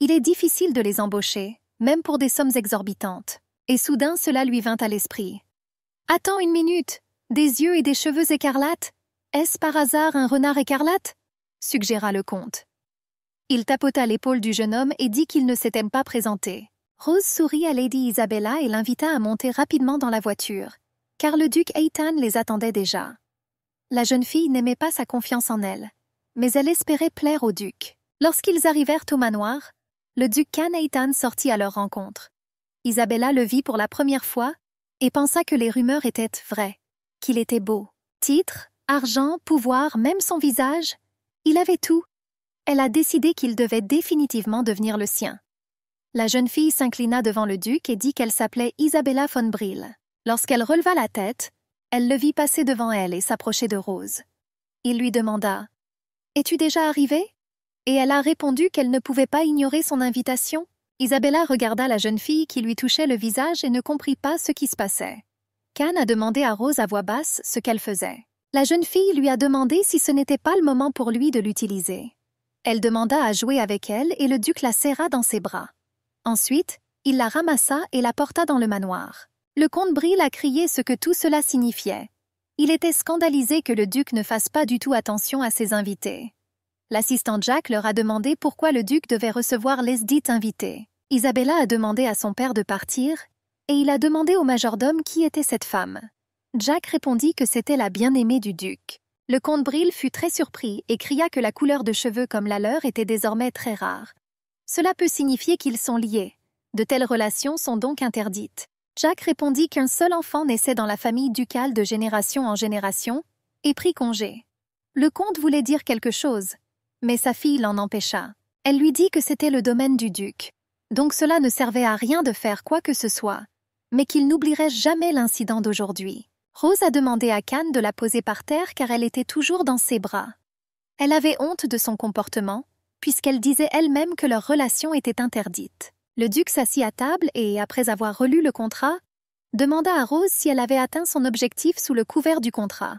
Il est difficile de les embaucher, même pour des sommes exorbitantes. Et soudain cela lui vint à l'esprit. Attends une minute, des yeux et des cheveux écarlates Est-ce par hasard un renard écarlate suggéra le comte. Il tapota l'épaule du jeune homme et dit qu'il ne s'était pas présenté. Rose sourit à Lady Isabella et l'invita à monter rapidement dans la voiture, car le duc Eitan les attendait déjà. La jeune fille n'aimait pas sa confiance en elle mais elle espérait plaire au duc. Lorsqu'ils arrivèrent au manoir, le duc Canaitan sortit à leur rencontre. Isabella le vit pour la première fois et pensa que les rumeurs étaient vraies, qu'il était beau. Titre, argent, pouvoir, même son visage, il avait tout. Elle a décidé qu'il devait définitivement devenir le sien. La jeune fille s'inclina devant le duc et dit qu'elle s'appelait Isabella von Brill. Lorsqu'elle releva la tête, elle le vit passer devant elle et s'approcher de Rose. Il lui demanda es-tu déjà arrivée Et elle a répondu qu'elle ne pouvait pas ignorer son invitation. Isabella regarda la jeune fille qui lui touchait le visage et ne comprit pas ce qui se passait. Cannes a demandé à Rose à voix basse ce qu'elle faisait. La jeune fille lui a demandé si ce n'était pas le moment pour lui de l'utiliser. Elle demanda à jouer avec elle et le duc la serra dans ses bras. Ensuite, il la ramassa et la porta dans le manoir. Le comte Brille a crié ce que tout cela signifiait il était scandalisé que le duc ne fasse pas du tout attention à ses invités. L'assistant Jack leur a demandé pourquoi le duc devait recevoir les invitée. invités. Isabella a demandé à son père de partir, et il a demandé au majordome qui était cette femme. Jack répondit que c'était la bien-aimée du duc. Le comte Brill fut très surpris et cria que la couleur de cheveux comme la leur était désormais très rare. Cela peut signifier qu'ils sont liés. De telles relations sont donc interdites. Jacques répondit qu'un seul enfant naissait dans la famille ducale de génération en génération, et prit congé. Le comte voulait dire quelque chose, mais sa fille l'en empêcha. Elle lui dit que c'était le domaine du duc, donc cela ne servait à rien de faire quoi que ce soit, mais qu'il n'oublierait jamais l'incident d'aujourd'hui. Rose a demandé à Cannes de la poser par terre car elle était toujours dans ses bras. Elle avait honte de son comportement, puisqu'elle disait elle-même que leur relation était interdite. Le duc s'assit à table et, après avoir relu le contrat, demanda à Rose si elle avait atteint son objectif sous le couvert du contrat.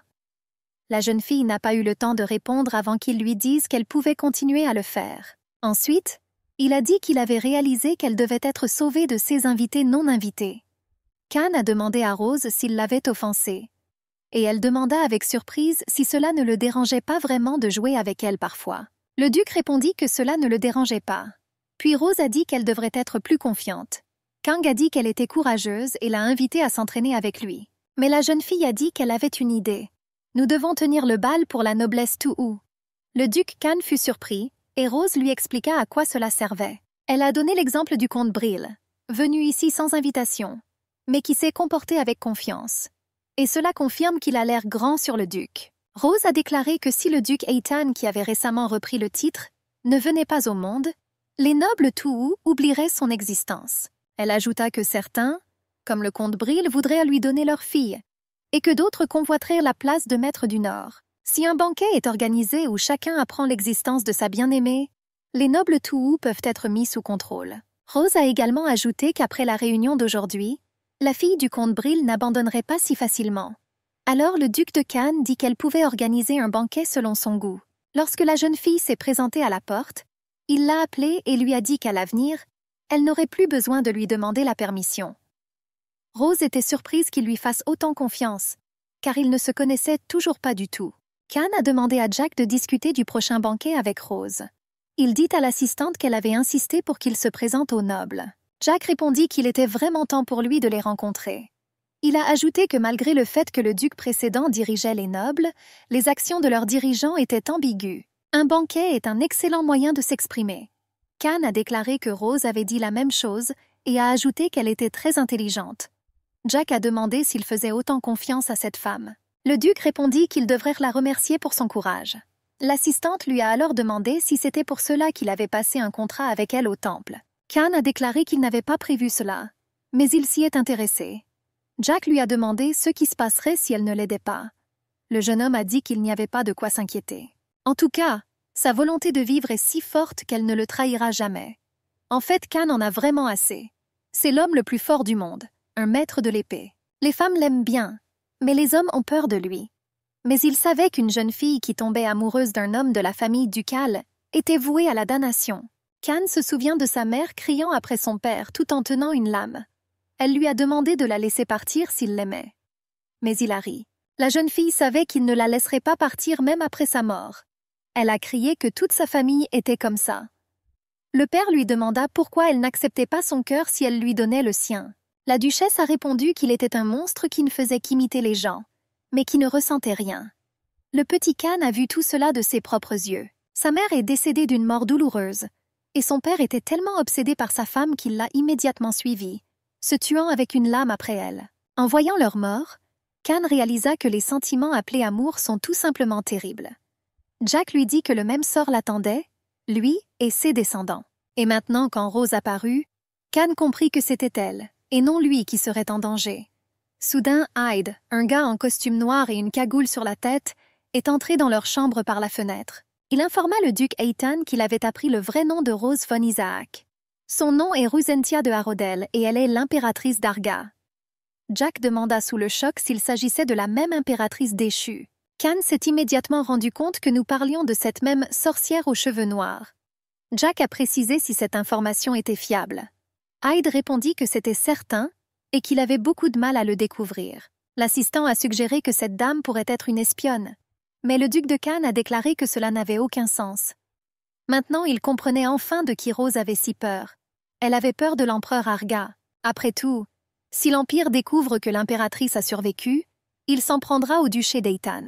La jeune fille n'a pas eu le temps de répondre avant qu'il lui dise qu'elle pouvait continuer à le faire. Ensuite, il a dit qu'il avait réalisé qu'elle devait être sauvée de ses invités non invités. Khan a demandé à Rose s'il l'avait offensée. Et elle demanda avec surprise si cela ne le dérangeait pas vraiment de jouer avec elle parfois. Le duc répondit que cela ne le dérangeait pas. Puis Rose a dit qu'elle devrait être plus confiante. Kang a dit qu'elle était courageuse et l'a invitée à s'entraîner avec lui. Mais la jeune fille a dit qu'elle avait une idée. Nous devons tenir le bal pour la noblesse ou Le duc Khan fut surpris, et Rose lui expliqua à quoi cela servait. Elle a donné l'exemple du comte Brill, venu ici sans invitation, mais qui s'est comporté avec confiance. Et cela confirme qu'il a l'air grand sur le duc. Rose a déclaré que si le duc Eitan, qui avait récemment repris le titre, ne venait pas au monde, les nobles Touhou oublieraient son existence. Elle ajouta que certains, comme le comte Bril, voudraient lui donner leur fille, et que d'autres convoiteraient la place de maître du Nord. Si un banquet est organisé où chacun apprend l'existence de sa bien-aimée, les nobles Touhou peuvent être mis sous contrôle. Rose a également ajouté qu'après la réunion d'aujourd'hui, la fille du comte Bril n'abandonnerait pas si facilement. Alors le duc de Cannes dit qu'elle pouvait organiser un banquet selon son goût. Lorsque la jeune fille s'est présentée à la porte, il l'a appelée et lui a dit qu'à l'avenir, elle n'aurait plus besoin de lui demander la permission. Rose était surprise qu'il lui fasse autant confiance, car il ne se connaissait toujours pas du tout. Khan a demandé à Jack de discuter du prochain banquet avec Rose. Il dit à l'assistante qu'elle avait insisté pour qu'il se présente aux nobles. Jack répondit qu'il était vraiment temps pour lui de les rencontrer. Il a ajouté que malgré le fait que le duc précédent dirigeait les nobles, les actions de leurs dirigeants étaient ambiguës un banquet est un excellent moyen de s'exprimer. Khan a déclaré que Rose avait dit la même chose et a ajouté qu'elle était très intelligente. Jack a demandé s'il faisait autant confiance à cette femme. Le duc répondit qu'il devrait la remercier pour son courage. L'assistante lui a alors demandé si c'était pour cela qu'il avait passé un contrat avec elle au temple. Khan a déclaré qu'il n'avait pas prévu cela, mais il s'y est intéressé. Jack lui a demandé ce qui se passerait si elle ne l'aidait pas. Le jeune homme a dit qu'il n'y avait pas de quoi s'inquiéter. En tout cas, sa volonté de vivre est si forte qu'elle ne le trahira jamais. En fait, Khan en a vraiment assez. C'est l'homme le plus fort du monde, un maître de l'épée. Les femmes l'aiment bien, mais les hommes ont peur de lui. Mais il savait qu'une jeune fille qui tombait amoureuse d'un homme de la famille ducale était vouée à la damnation. Khan se souvient de sa mère criant après son père tout en tenant une lame. Elle lui a demandé de la laisser partir s'il l'aimait. Mais il a ri. La jeune fille savait qu'il ne la laisserait pas partir même après sa mort. Elle a crié que toute sa famille était comme ça. Le père lui demanda pourquoi elle n'acceptait pas son cœur si elle lui donnait le sien. La duchesse a répondu qu'il était un monstre qui ne faisait qu'imiter les gens, mais qui ne ressentait rien. Le petit Khan a vu tout cela de ses propres yeux. Sa mère est décédée d'une mort douloureuse, et son père était tellement obsédé par sa femme qu'il l'a immédiatement suivie, se tuant avec une lame après elle. En voyant leur mort, Khan réalisa que les sentiments appelés amour sont tout simplement terribles. Jack lui dit que le même sort l'attendait, lui et ses descendants. Et maintenant, quand Rose apparut, Khan comprit que c'était elle, et non lui qui serait en danger. Soudain, Hyde, un gars en costume noir et une cagoule sur la tête, est entré dans leur chambre par la fenêtre. Il informa le duc Eitan qu'il avait appris le vrai nom de Rose von Isaac. Son nom est Rusentia de Harodel et elle est l'impératrice d'Arga. Jack demanda sous le choc s'il s'agissait de la même impératrice déchue. Khan s'est immédiatement rendu compte que nous parlions de cette même sorcière aux cheveux noirs. Jack a précisé si cette information était fiable. Hyde répondit que c'était certain et qu'il avait beaucoup de mal à le découvrir. L'assistant a suggéré que cette dame pourrait être une espionne, mais le duc de Cannes a déclaré que cela n'avait aucun sens. Maintenant, il comprenait enfin de qui Rose avait si peur. Elle avait peur de l'empereur Arga. Après tout, si l'Empire découvre que l'impératrice a survécu, il s'en prendra au duché d'Eitan.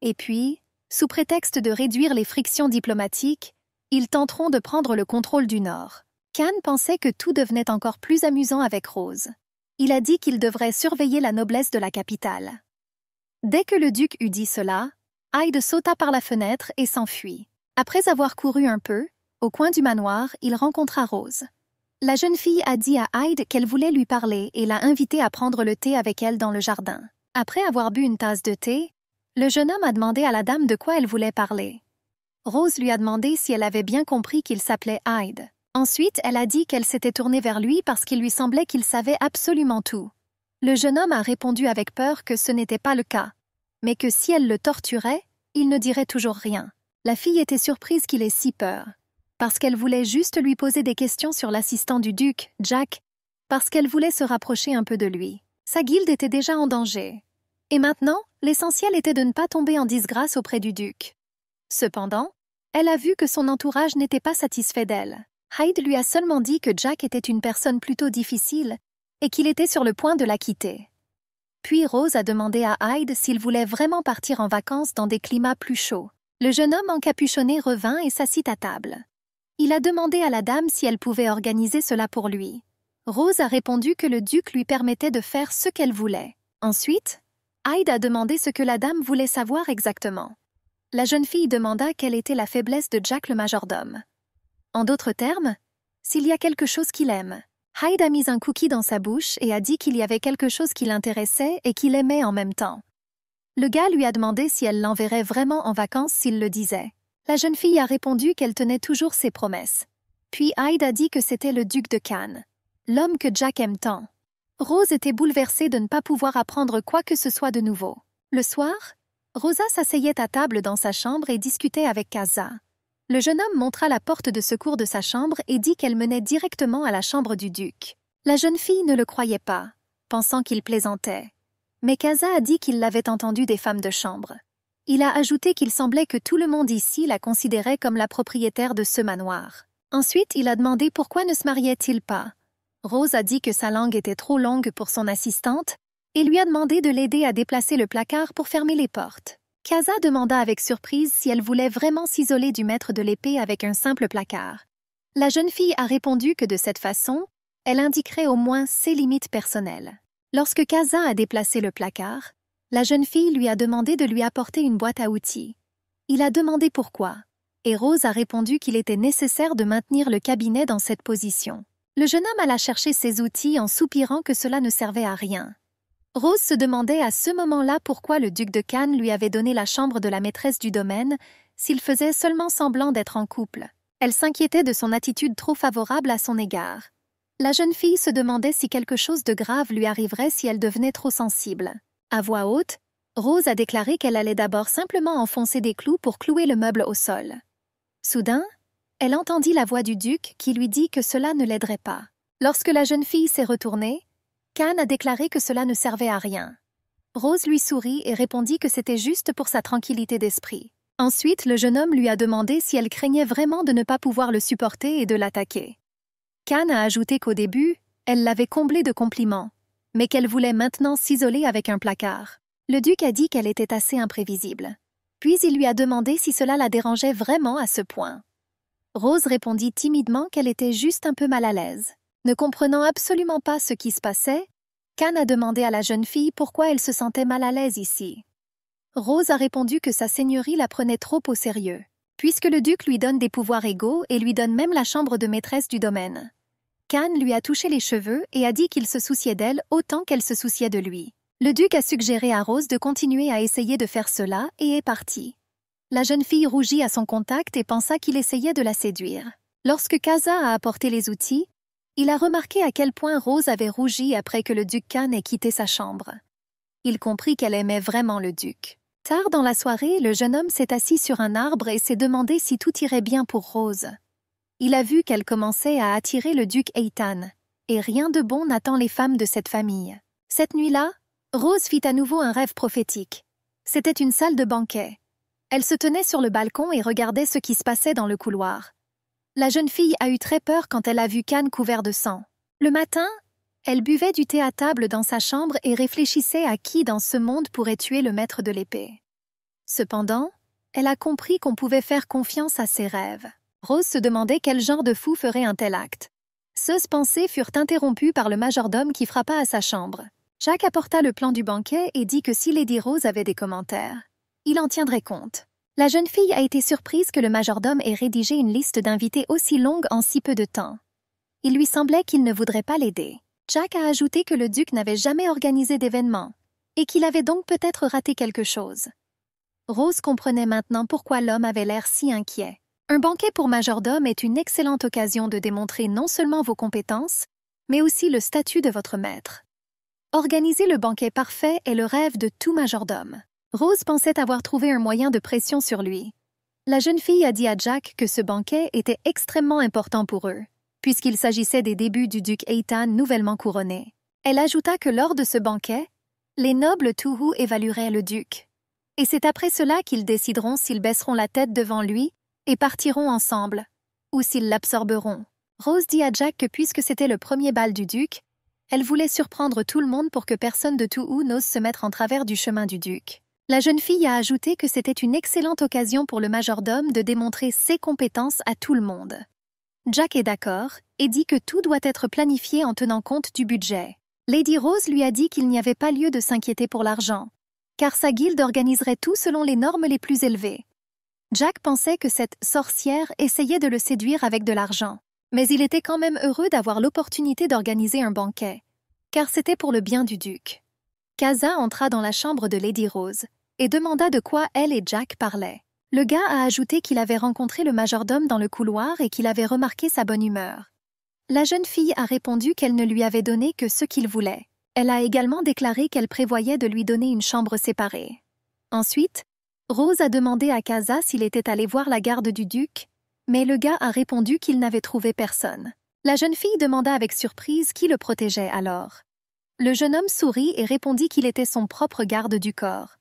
Et puis, sous prétexte de réduire les frictions diplomatiques, ils tenteront de prendre le contrôle du Nord. Khan pensait que tout devenait encore plus amusant avec Rose. Il a dit qu'il devrait surveiller la noblesse de la capitale. Dès que le duc eut dit cela, Hyde sauta par la fenêtre et s'enfuit. Après avoir couru un peu, au coin du manoir, il rencontra Rose. La jeune fille a dit à Hyde qu'elle voulait lui parler et l'a invitée à prendre le thé avec elle dans le jardin. Après avoir bu une tasse de thé, le jeune homme a demandé à la dame de quoi elle voulait parler. Rose lui a demandé si elle avait bien compris qu'il s'appelait Hyde. Ensuite, elle a dit qu'elle s'était tournée vers lui parce qu'il lui semblait qu'il savait absolument tout. Le jeune homme a répondu avec peur que ce n'était pas le cas, mais que si elle le torturait, il ne dirait toujours rien. La fille était surprise qu'il ait si peur, parce qu'elle voulait juste lui poser des questions sur l'assistant du duc, Jack, parce qu'elle voulait se rapprocher un peu de lui. Sa guilde était déjà en danger, et maintenant, l'essentiel était de ne pas tomber en disgrâce auprès du duc. Cependant, elle a vu que son entourage n'était pas satisfait d'elle. Hyde lui a seulement dit que Jack était une personne plutôt difficile et qu'il était sur le point de la quitter. Puis Rose a demandé à Hyde s'il voulait vraiment partir en vacances dans des climats plus chauds. Le jeune homme encapuchonné revint et s'assit à table. Il a demandé à la dame si elle pouvait organiser cela pour lui. Rose a répondu que le duc lui permettait de faire ce qu'elle voulait. Ensuite, Hyde a demandé ce que la dame voulait savoir exactement. La jeune fille demanda quelle était la faiblesse de Jack le majordome. En d'autres termes, s'il y a quelque chose qu'il aime. Hyde a mis un cookie dans sa bouche et a dit qu'il y avait quelque chose qui l'intéressait et qu'il aimait en même temps. Le gars lui a demandé si elle l'enverrait vraiment en vacances s'il le disait. La jeune fille a répondu qu'elle tenait toujours ses promesses. Puis Hyde a dit que c'était le duc de Cannes, l'homme que Jack aime tant. Rose était bouleversée de ne pas pouvoir apprendre quoi que ce soit de nouveau. Le soir, Rosa s'asseyait à table dans sa chambre et discutait avec Casa. Le jeune homme montra la porte de secours de sa chambre et dit qu'elle menait directement à la chambre du duc. La jeune fille ne le croyait pas, pensant qu'il plaisantait. Mais Casa a dit qu'il l'avait entendu des femmes de chambre. Il a ajouté qu'il semblait que tout le monde ici la considérait comme la propriétaire de ce manoir. Ensuite, il a demandé pourquoi ne se mariait-il pas, Rose a dit que sa langue était trop longue pour son assistante et lui a demandé de l'aider à déplacer le placard pour fermer les portes. Kaza demanda avec surprise si elle voulait vraiment s'isoler du maître de l'épée avec un simple placard. La jeune fille a répondu que de cette façon, elle indiquerait au moins ses limites personnelles. Lorsque Kaza a déplacé le placard, la jeune fille lui a demandé de lui apporter une boîte à outils. Il a demandé pourquoi, et Rose a répondu qu'il était nécessaire de maintenir le cabinet dans cette position. Le jeune homme alla chercher ses outils en soupirant que cela ne servait à rien. Rose se demandait à ce moment-là pourquoi le duc de Cannes lui avait donné la chambre de la maîtresse du domaine, s'il faisait seulement semblant d'être en couple. Elle s'inquiétait de son attitude trop favorable à son égard. La jeune fille se demandait si quelque chose de grave lui arriverait si elle devenait trop sensible. À voix haute, Rose a déclaré qu'elle allait d'abord simplement enfoncer des clous pour clouer le meuble au sol. Soudain, elle entendit la voix du duc qui lui dit que cela ne l'aiderait pas. Lorsque la jeune fille s'est retournée, Khan a déclaré que cela ne servait à rien. Rose lui sourit et répondit que c'était juste pour sa tranquillité d'esprit. Ensuite, le jeune homme lui a demandé si elle craignait vraiment de ne pas pouvoir le supporter et de l'attaquer. Khan a ajouté qu'au début, elle l'avait comblé de compliments, mais qu'elle voulait maintenant s'isoler avec un placard. Le duc a dit qu'elle était assez imprévisible. Puis il lui a demandé si cela la dérangeait vraiment à ce point. Rose répondit timidement qu'elle était juste un peu mal à l'aise. Ne comprenant absolument pas ce qui se passait, Khan a demandé à la jeune fille pourquoi elle se sentait mal à l'aise ici. Rose a répondu que sa seigneurie la prenait trop au sérieux, puisque le duc lui donne des pouvoirs égaux et lui donne même la chambre de maîtresse du domaine. Khan lui a touché les cheveux et a dit qu'il se souciait d'elle autant qu'elle se souciait de lui. Le duc a suggéré à Rose de continuer à essayer de faire cela et est parti. La jeune fille rougit à son contact et pensa qu'il essayait de la séduire. Lorsque Casa a apporté les outils, il a remarqué à quel point Rose avait rougi après que le duc Khan ait quitté sa chambre. Il comprit qu'elle aimait vraiment le duc. Tard dans la soirée, le jeune homme s'est assis sur un arbre et s'est demandé si tout irait bien pour Rose. Il a vu qu'elle commençait à attirer le duc Eitan, et rien de bon n'attend les femmes de cette famille. Cette nuit-là, Rose fit à nouveau un rêve prophétique. C'était une salle de banquet. Elle se tenait sur le balcon et regardait ce qui se passait dans le couloir. La jeune fille a eu très peur quand elle a vu Cannes couvert de sang. Le matin, elle buvait du thé à table dans sa chambre et réfléchissait à qui dans ce monde pourrait tuer le maître de l'épée. Cependant, elle a compris qu'on pouvait faire confiance à ses rêves. Rose se demandait quel genre de fou ferait un tel acte. Seuses pensées furent interrompues par le majordome qui frappa à sa chambre. Jacques apporta le plan du banquet et dit que si Lady Rose avait des commentaires, il en tiendrait compte. La jeune fille a été surprise que le majordome ait rédigé une liste d'invités aussi longue en si peu de temps. Il lui semblait qu'il ne voudrait pas l'aider. Jack a ajouté que le duc n'avait jamais organisé d'événement, et qu'il avait donc peut-être raté quelque chose. Rose comprenait maintenant pourquoi l'homme avait l'air si inquiet. Un banquet pour majordome est une excellente occasion de démontrer non seulement vos compétences, mais aussi le statut de votre maître. Organiser le banquet parfait est le rêve de tout majordome. Rose pensait avoir trouvé un moyen de pression sur lui. La jeune fille a dit à Jack que ce banquet était extrêmement important pour eux, puisqu'il s'agissait des débuts du duc Eitan nouvellement couronné. Elle ajouta que lors de ce banquet, les nobles Touhou évalueraient le duc. Et c'est après cela qu'ils décideront s'ils baisseront la tête devant lui et partiront ensemble, ou s'ils l'absorberont. Rose dit à Jack que puisque c'était le premier bal du duc, elle voulait surprendre tout le monde pour que personne de Touhou n'ose se mettre en travers du chemin du duc. La jeune fille a ajouté que c'était une excellente occasion pour le majordome de démontrer ses compétences à tout le monde. Jack est d'accord et dit que tout doit être planifié en tenant compte du budget. Lady Rose lui a dit qu'il n'y avait pas lieu de s'inquiéter pour l'argent, car sa guilde organiserait tout selon les normes les plus élevées. Jack pensait que cette sorcière essayait de le séduire avec de l'argent, mais il était quand même heureux d'avoir l'opportunité d'organiser un banquet, car c'était pour le bien du duc. Casa entra dans la chambre de Lady Rose, et demanda de quoi elle et Jack parlaient. Le gars a ajouté qu'il avait rencontré le majordome dans le couloir et qu'il avait remarqué sa bonne humeur. La jeune fille a répondu qu'elle ne lui avait donné que ce qu'il voulait. Elle a également déclaré qu'elle prévoyait de lui donner une chambre séparée. Ensuite, Rose a demandé à Casa s'il était allé voir la garde du duc, mais le gars a répondu qu'il n'avait trouvé personne. La jeune fille demanda avec surprise qui le protégeait alors. Le jeune homme sourit et répondit qu'il était son propre garde du corps.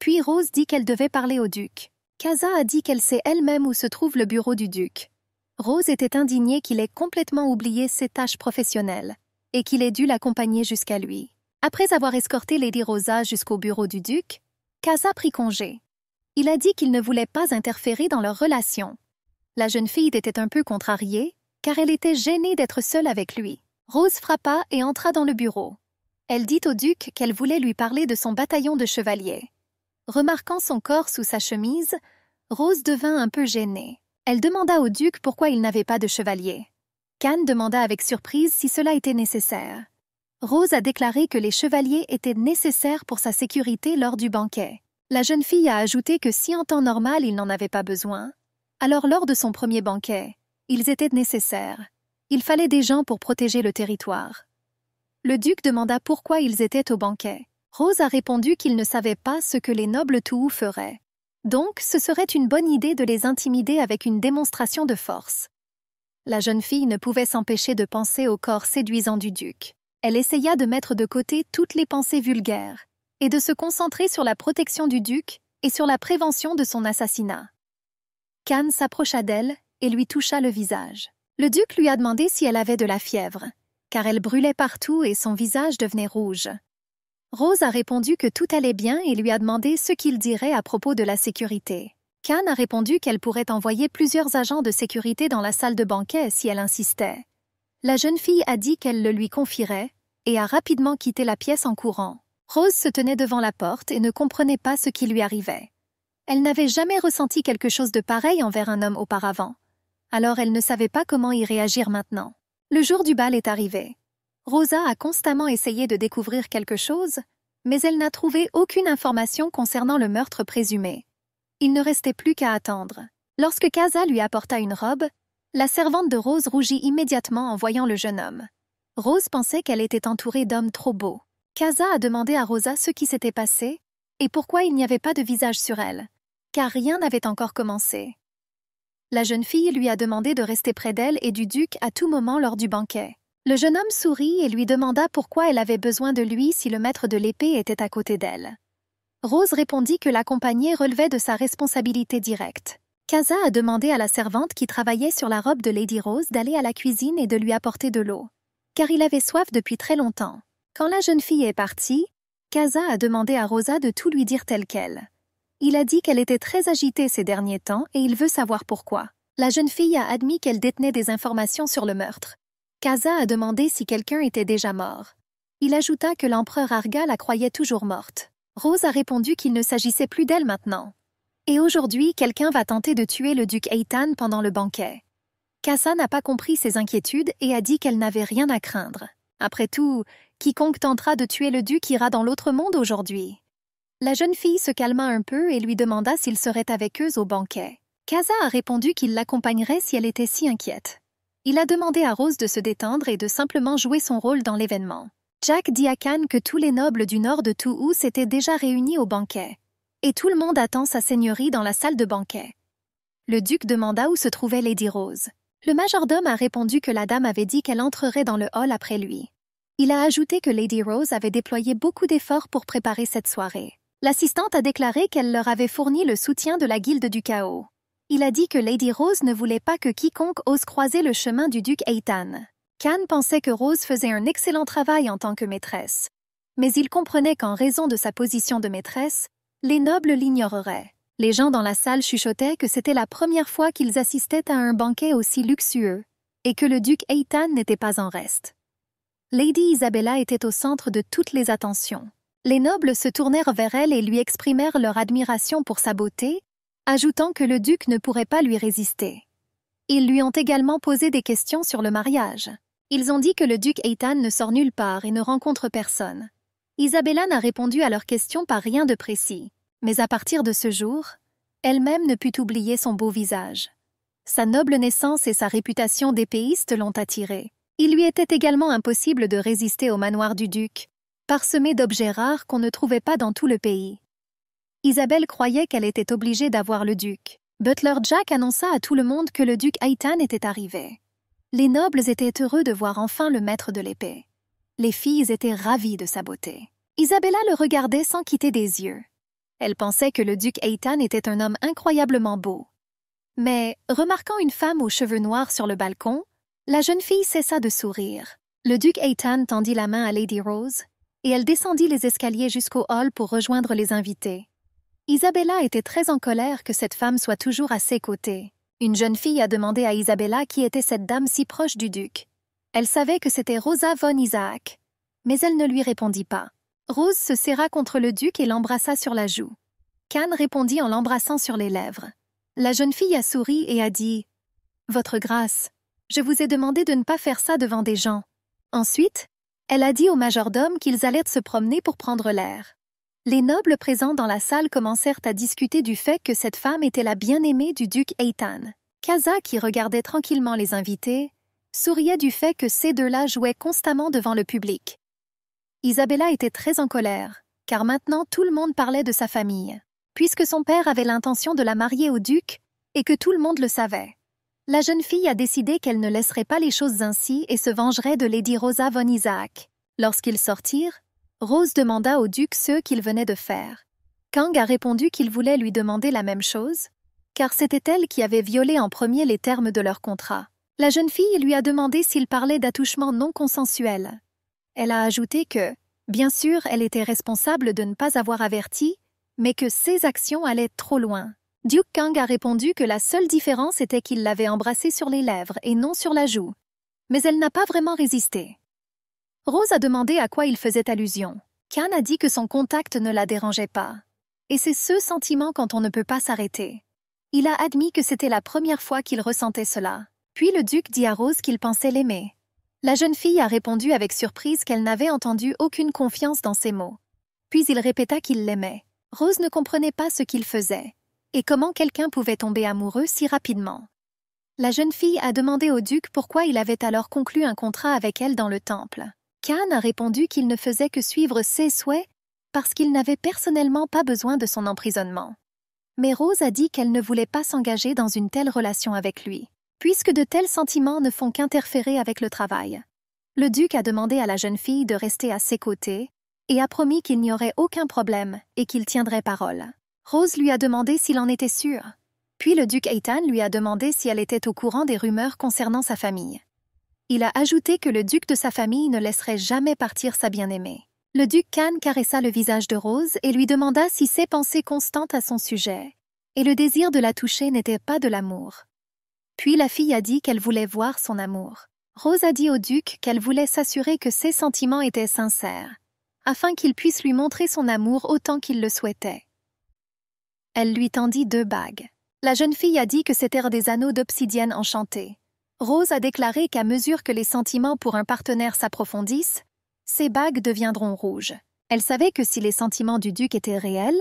Puis Rose dit qu'elle devait parler au duc. Casa a dit qu'elle sait elle-même où se trouve le bureau du duc. Rose était indignée qu'il ait complètement oublié ses tâches professionnelles et qu'il ait dû l'accompagner jusqu'à lui. Après avoir escorté Lady Rosa jusqu'au bureau du duc, Casa prit congé. Il a dit qu'il ne voulait pas interférer dans leur relation. La jeune fille était un peu contrariée, car elle était gênée d'être seule avec lui. Rose frappa et entra dans le bureau. Elle dit au duc qu'elle voulait lui parler de son bataillon de chevaliers. Remarquant son corps sous sa chemise, Rose devint un peu gênée. Elle demanda au duc pourquoi il n'avait pas de chevalier. Cannes demanda avec surprise si cela était nécessaire. Rose a déclaré que les chevaliers étaient nécessaires pour sa sécurité lors du banquet. La jeune fille a ajouté que si en temps normal il n'en avait pas besoin, alors lors de son premier banquet, ils étaient nécessaires. Il fallait des gens pour protéger le territoire. Le duc demanda pourquoi ils étaient au banquet. Rose a répondu qu'il ne savait pas ce que les nobles Touhou feraient. Donc, ce serait une bonne idée de les intimider avec une démonstration de force. La jeune fille ne pouvait s'empêcher de penser au corps séduisant du duc. Elle essaya de mettre de côté toutes les pensées vulgaires et de se concentrer sur la protection du duc et sur la prévention de son assassinat. Khan s'approcha d'elle et lui toucha le visage. Le duc lui a demandé si elle avait de la fièvre, car elle brûlait partout et son visage devenait rouge. Rose a répondu que tout allait bien et lui a demandé ce qu'il dirait à propos de la sécurité. Khan a répondu qu'elle pourrait envoyer plusieurs agents de sécurité dans la salle de banquet si elle insistait. La jeune fille a dit qu'elle le lui confierait et a rapidement quitté la pièce en courant. Rose se tenait devant la porte et ne comprenait pas ce qui lui arrivait. Elle n'avait jamais ressenti quelque chose de pareil envers un homme auparavant. Alors elle ne savait pas comment y réagir maintenant. Le jour du bal est arrivé. Rosa a constamment essayé de découvrir quelque chose, mais elle n'a trouvé aucune information concernant le meurtre présumé. Il ne restait plus qu'à attendre. Lorsque Casa lui apporta une robe, la servante de Rose rougit immédiatement en voyant le jeune homme. Rose pensait qu'elle était entourée d'hommes trop beaux. Casa a demandé à Rosa ce qui s'était passé et pourquoi il n'y avait pas de visage sur elle, car rien n'avait encore commencé. La jeune fille lui a demandé de rester près d'elle et du duc à tout moment lors du banquet. Le jeune homme sourit et lui demanda pourquoi elle avait besoin de lui si le maître de l'épée était à côté d'elle. Rose répondit que l'accompagnée relevait de sa responsabilité directe. Casa a demandé à la servante qui travaillait sur la robe de Lady Rose d'aller à la cuisine et de lui apporter de l'eau, car il avait soif depuis très longtemps. Quand la jeune fille est partie, Casa a demandé à Rosa de tout lui dire tel quel. Il a dit qu'elle était très agitée ces derniers temps et il veut savoir pourquoi. La jeune fille a admis qu'elle détenait des informations sur le meurtre, Kaza a demandé si quelqu'un était déjà mort. Il ajouta que l'empereur Arga la croyait toujours morte. Rose a répondu qu'il ne s'agissait plus d'elle maintenant. Et aujourd'hui, quelqu'un va tenter de tuer le duc Eitan pendant le banquet. Kaza n'a pas compris ses inquiétudes et a dit qu'elle n'avait rien à craindre. Après tout, quiconque tentera de tuer le duc ira dans l'autre monde aujourd'hui. La jeune fille se calma un peu et lui demanda s'il serait avec eux au banquet. Kaza a répondu qu'il l'accompagnerait si elle était si inquiète il a demandé à Rose de se détendre et de simplement jouer son rôle dans l'événement. Jack dit à Khan que tous les nobles du nord de Touhou s'étaient déjà réunis au banquet. Et tout le monde attend sa seigneurie dans la salle de banquet. Le duc demanda où se trouvait Lady Rose. Le majordome a répondu que la dame avait dit qu'elle entrerait dans le hall après lui. Il a ajouté que Lady Rose avait déployé beaucoup d'efforts pour préparer cette soirée. L'assistante a déclaré qu'elle leur avait fourni le soutien de la Guilde du Chaos. Il a dit que Lady Rose ne voulait pas que quiconque ose croiser le chemin du duc Eitan. Khan pensait que Rose faisait un excellent travail en tant que maîtresse. Mais il comprenait qu'en raison de sa position de maîtresse, les nobles l'ignoreraient. Les gens dans la salle chuchotaient que c'était la première fois qu'ils assistaient à un banquet aussi luxueux, et que le duc Eitan n'était pas en reste. Lady Isabella était au centre de toutes les attentions. Les nobles se tournèrent vers elle et lui exprimèrent leur admiration pour sa beauté, ajoutant que le duc ne pourrait pas lui résister. Ils lui ont également posé des questions sur le mariage. Ils ont dit que le duc Eitan ne sort nulle part et ne rencontre personne. Isabella n'a répondu à leurs questions par rien de précis. Mais à partir de ce jour, elle-même ne put oublier son beau visage. Sa noble naissance et sa réputation d'épéiste l'ont attirée. Il lui était également impossible de résister au manoir du duc, parsemé d'objets rares qu'on ne trouvait pas dans tout le pays. Isabelle croyait qu'elle était obligée d'avoir le duc. Butler Jack annonça à tout le monde que le duc Aitan était arrivé. Les nobles étaient heureux de voir enfin le maître de l'épée. Les filles étaient ravies de sa beauté. Isabella le regardait sans quitter des yeux. Elle pensait que le duc Aitan était un homme incroyablement beau. Mais, remarquant une femme aux cheveux noirs sur le balcon, la jeune fille cessa de sourire. Le duc Aitan tendit la main à Lady Rose, et elle descendit les escaliers jusqu'au hall pour rejoindre les invités. Isabella était très en colère que cette femme soit toujours à ses côtés. Une jeune fille a demandé à Isabella qui était cette dame si proche du duc. Elle savait que c'était Rosa von Isaac, mais elle ne lui répondit pas. Rose se serra contre le duc et l'embrassa sur la joue. Can répondit en l'embrassant sur les lèvres. La jeune fille a souri et a dit Votre grâce, je vous ai demandé de ne pas faire ça devant des gens. Ensuite, elle a dit au majordome qu'ils allaient se promener pour prendre l'air. Les nobles présents dans la salle commencèrent à discuter du fait que cette femme était la bien-aimée du duc Eitan. Kaza, qui regardait tranquillement les invités, souriait du fait que ces deux-là jouaient constamment devant le public. Isabella était très en colère, car maintenant tout le monde parlait de sa famille. Puisque son père avait l'intention de la marier au duc, et que tout le monde le savait, la jeune fille a décidé qu'elle ne laisserait pas les choses ainsi et se vengerait de Lady Rosa von Isaac. Lorsqu'ils sortirent, Rose demanda au duc ce qu'il venait de faire. Kang a répondu qu'il voulait lui demander la même chose, car c'était elle qui avait violé en premier les termes de leur contrat. La jeune fille lui a demandé s'il parlait d'attouchement non consensuel. Elle a ajouté que, bien sûr, elle était responsable de ne pas avoir averti, mais que ses actions allaient trop loin. Duke Kang a répondu que la seule différence était qu'il l'avait embrassée sur les lèvres et non sur la joue. Mais elle n'a pas vraiment résisté. Rose a demandé à quoi il faisait allusion. Khan a dit que son contact ne la dérangeait pas. Et c'est ce sentiment quand on ne peut pas s'arrêter. Il a admis que c'était la première fois qu'il ressentait cela. Puis le duc dit à Rose qu'il pensait l'aimer. La jeune fille a répondu avec surprise qu'elle n'avait entendu aucune confiance dans ses mots. Puis il répéta qu'il l'aimait. Rose ne comprenait pas ce qu'il faisait et comment quelqu'un pouvait tomber amoureux si rapidement. La jeune fille a demandé au duc pourquoi il avait alors conclu un contrat avec elle dans le temple. Khan a répondu qu'il ne faisait que suivre ses souhaits parce qu'il n'avait personnellement pas besoin de son emprisonnement. Mais Rose a dit qu'elle ne voulait pas s'engager dans une telle relation avec lui, puisque de tels sentiments ne font qu'interférer avec le travail. Le duc a demandé à la jeune fille de rester à ses côtés et a promis qu'il n'y aurait aucun problème et qu'il tiendrait parole. Rose lui a demandé s'il en était sûr. Puis le duc Eitan lui a demandé si elle était au courant des rumeurs concernant sa famille. Il a ajouté que le duc de sa famille ne laisserait jamais partir sa bien-aimée. Le duc Khan caressa le visage de Rose et lui demanda si ses pensées constantes à son sujet et le désir de la toucher n'était pas de l'amour. Puis la fille a dit qu'elle voulait voir son amour. Rose a dit au duc qu'elle voulait s'assurer que ses sentiments étaient sincères, afin qu'il puisse lui montrer son amour autant qu'il le souhaitait. Elle lui tendit deux bagues. La jeune fille a dit que c'étaient des anneaux d'obsidienne enchantés, Rose a déclaré qu'à mesure que les sentiments pour un partenaire s'approfondissent, ses bagues deviendront rouges. Elle savait que si les sentiments du duc étaient réels,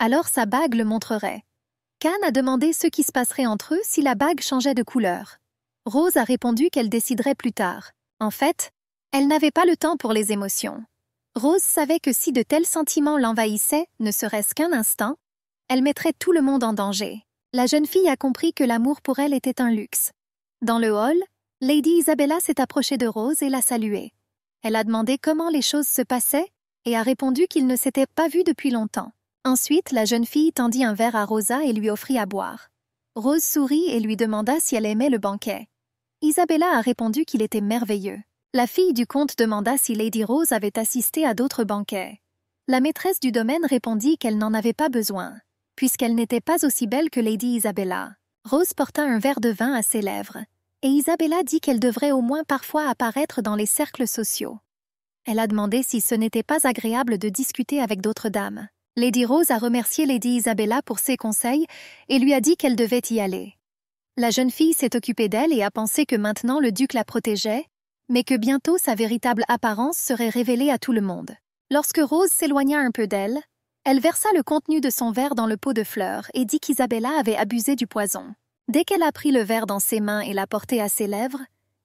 alors sa bague le montrerait. Khan a demandé ce qui se passerait entre eux si la bague changeait de couleur. Rose a répondu qu'elle déciderait plus tard. En fait, elle n'avait pas le temps pour les émotions. Rose savait que si de tels sentiments l'envahissaient, ne serait-ce qu'un instant, elle mettrait tout le monde en danger. La jeune fille a compris que l'amour pour elle était un luxe, dans le hall, Lady Isabella s'est approchée de Rose et l'a saluée. Elle a demandé comment les choses se passaient et a répondu qu'ils ne s'étaient pas vus depuis longtemps. Ensuite, la jeune fille tendit un verre à Rosa et lui offrit à boire. Rose sourit et lui demanda si elle aimait le banquet. Isabella a répondu qu'il était merveilleux. La fille du comte demanda si Lady Rose avait assisté à d'autres banquets. La maîtresse du domaine répondit qu'elle n'en avait pas besoin, puisqu'elle n'était pas aussi belle que Lady Isabella. Rose porta un verre de vin à ses lèvres et Isabella dit qu'elle devrait au moins parfois apparaître dans les cercles sociaux. Elle a demandé si ce n'était pas agréable de discuter avec d'autres dames. Lady Rose a remercié Lady Isabella pour ses conseils et lui a dit qu'elle devait y aller. La jeune fille s'est occupée d'elle et a pensé que maintenant le duc la protégeait, mais que bientôt sa véritable apparence serait révélée à tout le monde. Lorsque Rose s'éloigna un peu d'elle, elle versa le contenu de son verre dans le pot de fleurs et dit qu'Isabella avait abusé du poison. Dès qu'elle a pris le verre dans ses mains et l'a porté à ses lèvres,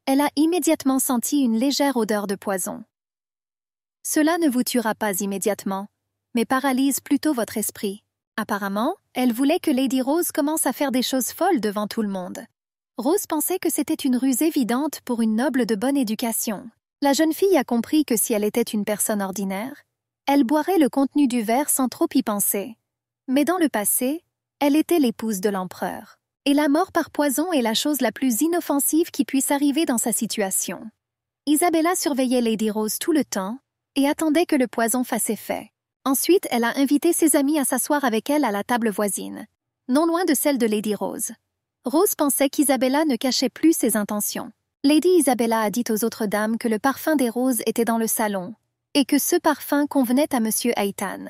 elle a immédiatement senti une légère odeur de poison. Cela ne vous tuera pas immédiatement, mais paralyse plutôt votre esprit. Apparemment, elle voulait que Lady Rose commence à faire des choses folles devant tout le monde. Rose pensait que c'était une ruse évidente pour une noble de bonne éducation. La jeune fille a compris que si elle était une personne ordinaire, elle boirait le contenu du verre sans trop y penser. Mais dans le passé, elle était l'épouse de l'empereur et la mort par poison est la chose la plus inoffensive qui puisse arriver dans sa situation. Isabella surveillait Lady Rose tout le temps et attendait que le poison fasse effet. Ensuite, elle a invité ses amis à s'asseoir avec elle à la table voisine, non loin de celle de Lady Rose. Rose pensait qu'Isabella ne cachait plus ses intentions. Lady Isabella a dit aux autres dames que le parfum des roses était dans le salon et que ce parfum convenait à M. Aitan.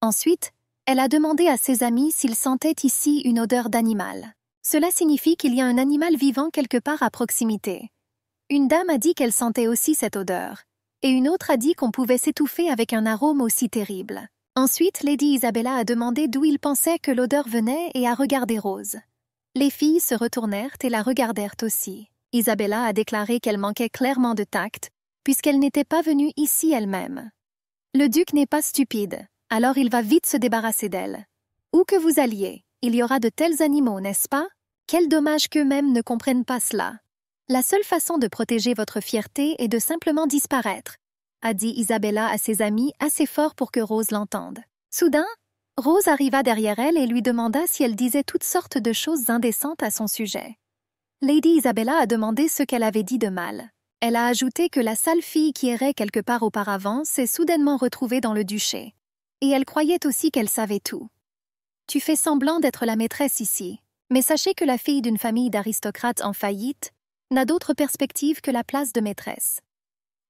Ensuite, elle a demandé à ses amis s'ils sentaient ici une odeur d'animal. Cela signifie qu'il y a un animal vivant quelque part à proximité. Une dame a dit qu'elle sentait aussi cette odeur, et une autre a dit qu'on pouvait s'étouffer avec un arôme aussi terrible. Ensuite, Lady Isabella a demandé d'où il pensait que l'odeur venait et a regardé Rose. Les filles se retournèrent et la regardèrent aussi. Isabella a déclaré qu'elle manquait clairement de tact, puisqu'elle n'était pas venue ici elle-même. Le duc n'est pas stupide alors il va vite se débarrasser d'elle. Où que vous alliez, il y aura de tels animaux, n'est-ce pas Quel dommage qu'eux-mêmes ne comprennent pas cela. La seule façon de protéger votre fierté est de simplement disparaître, a dit Isabella à ses amis assez fort pour que Rose l'entende. Soudain, Rose arriva derrière elle et lui demanda si elle disait toutes sortes de choses indécentes à son sujet. Lady Isabella a demandé ce qu'elle avait dit de mal. Elle a ajouté que la sale fille qui errait quelque part auparavant s'est soudainement retrouvée dans le duché et elle croyait aussi qu'elle savait tout. Tu fais semblant d'être la maîtresse ici, mais sachez que la fille d'une famille d'aristocrates en faillite n'a d'autre perspective que la place de maîtresse.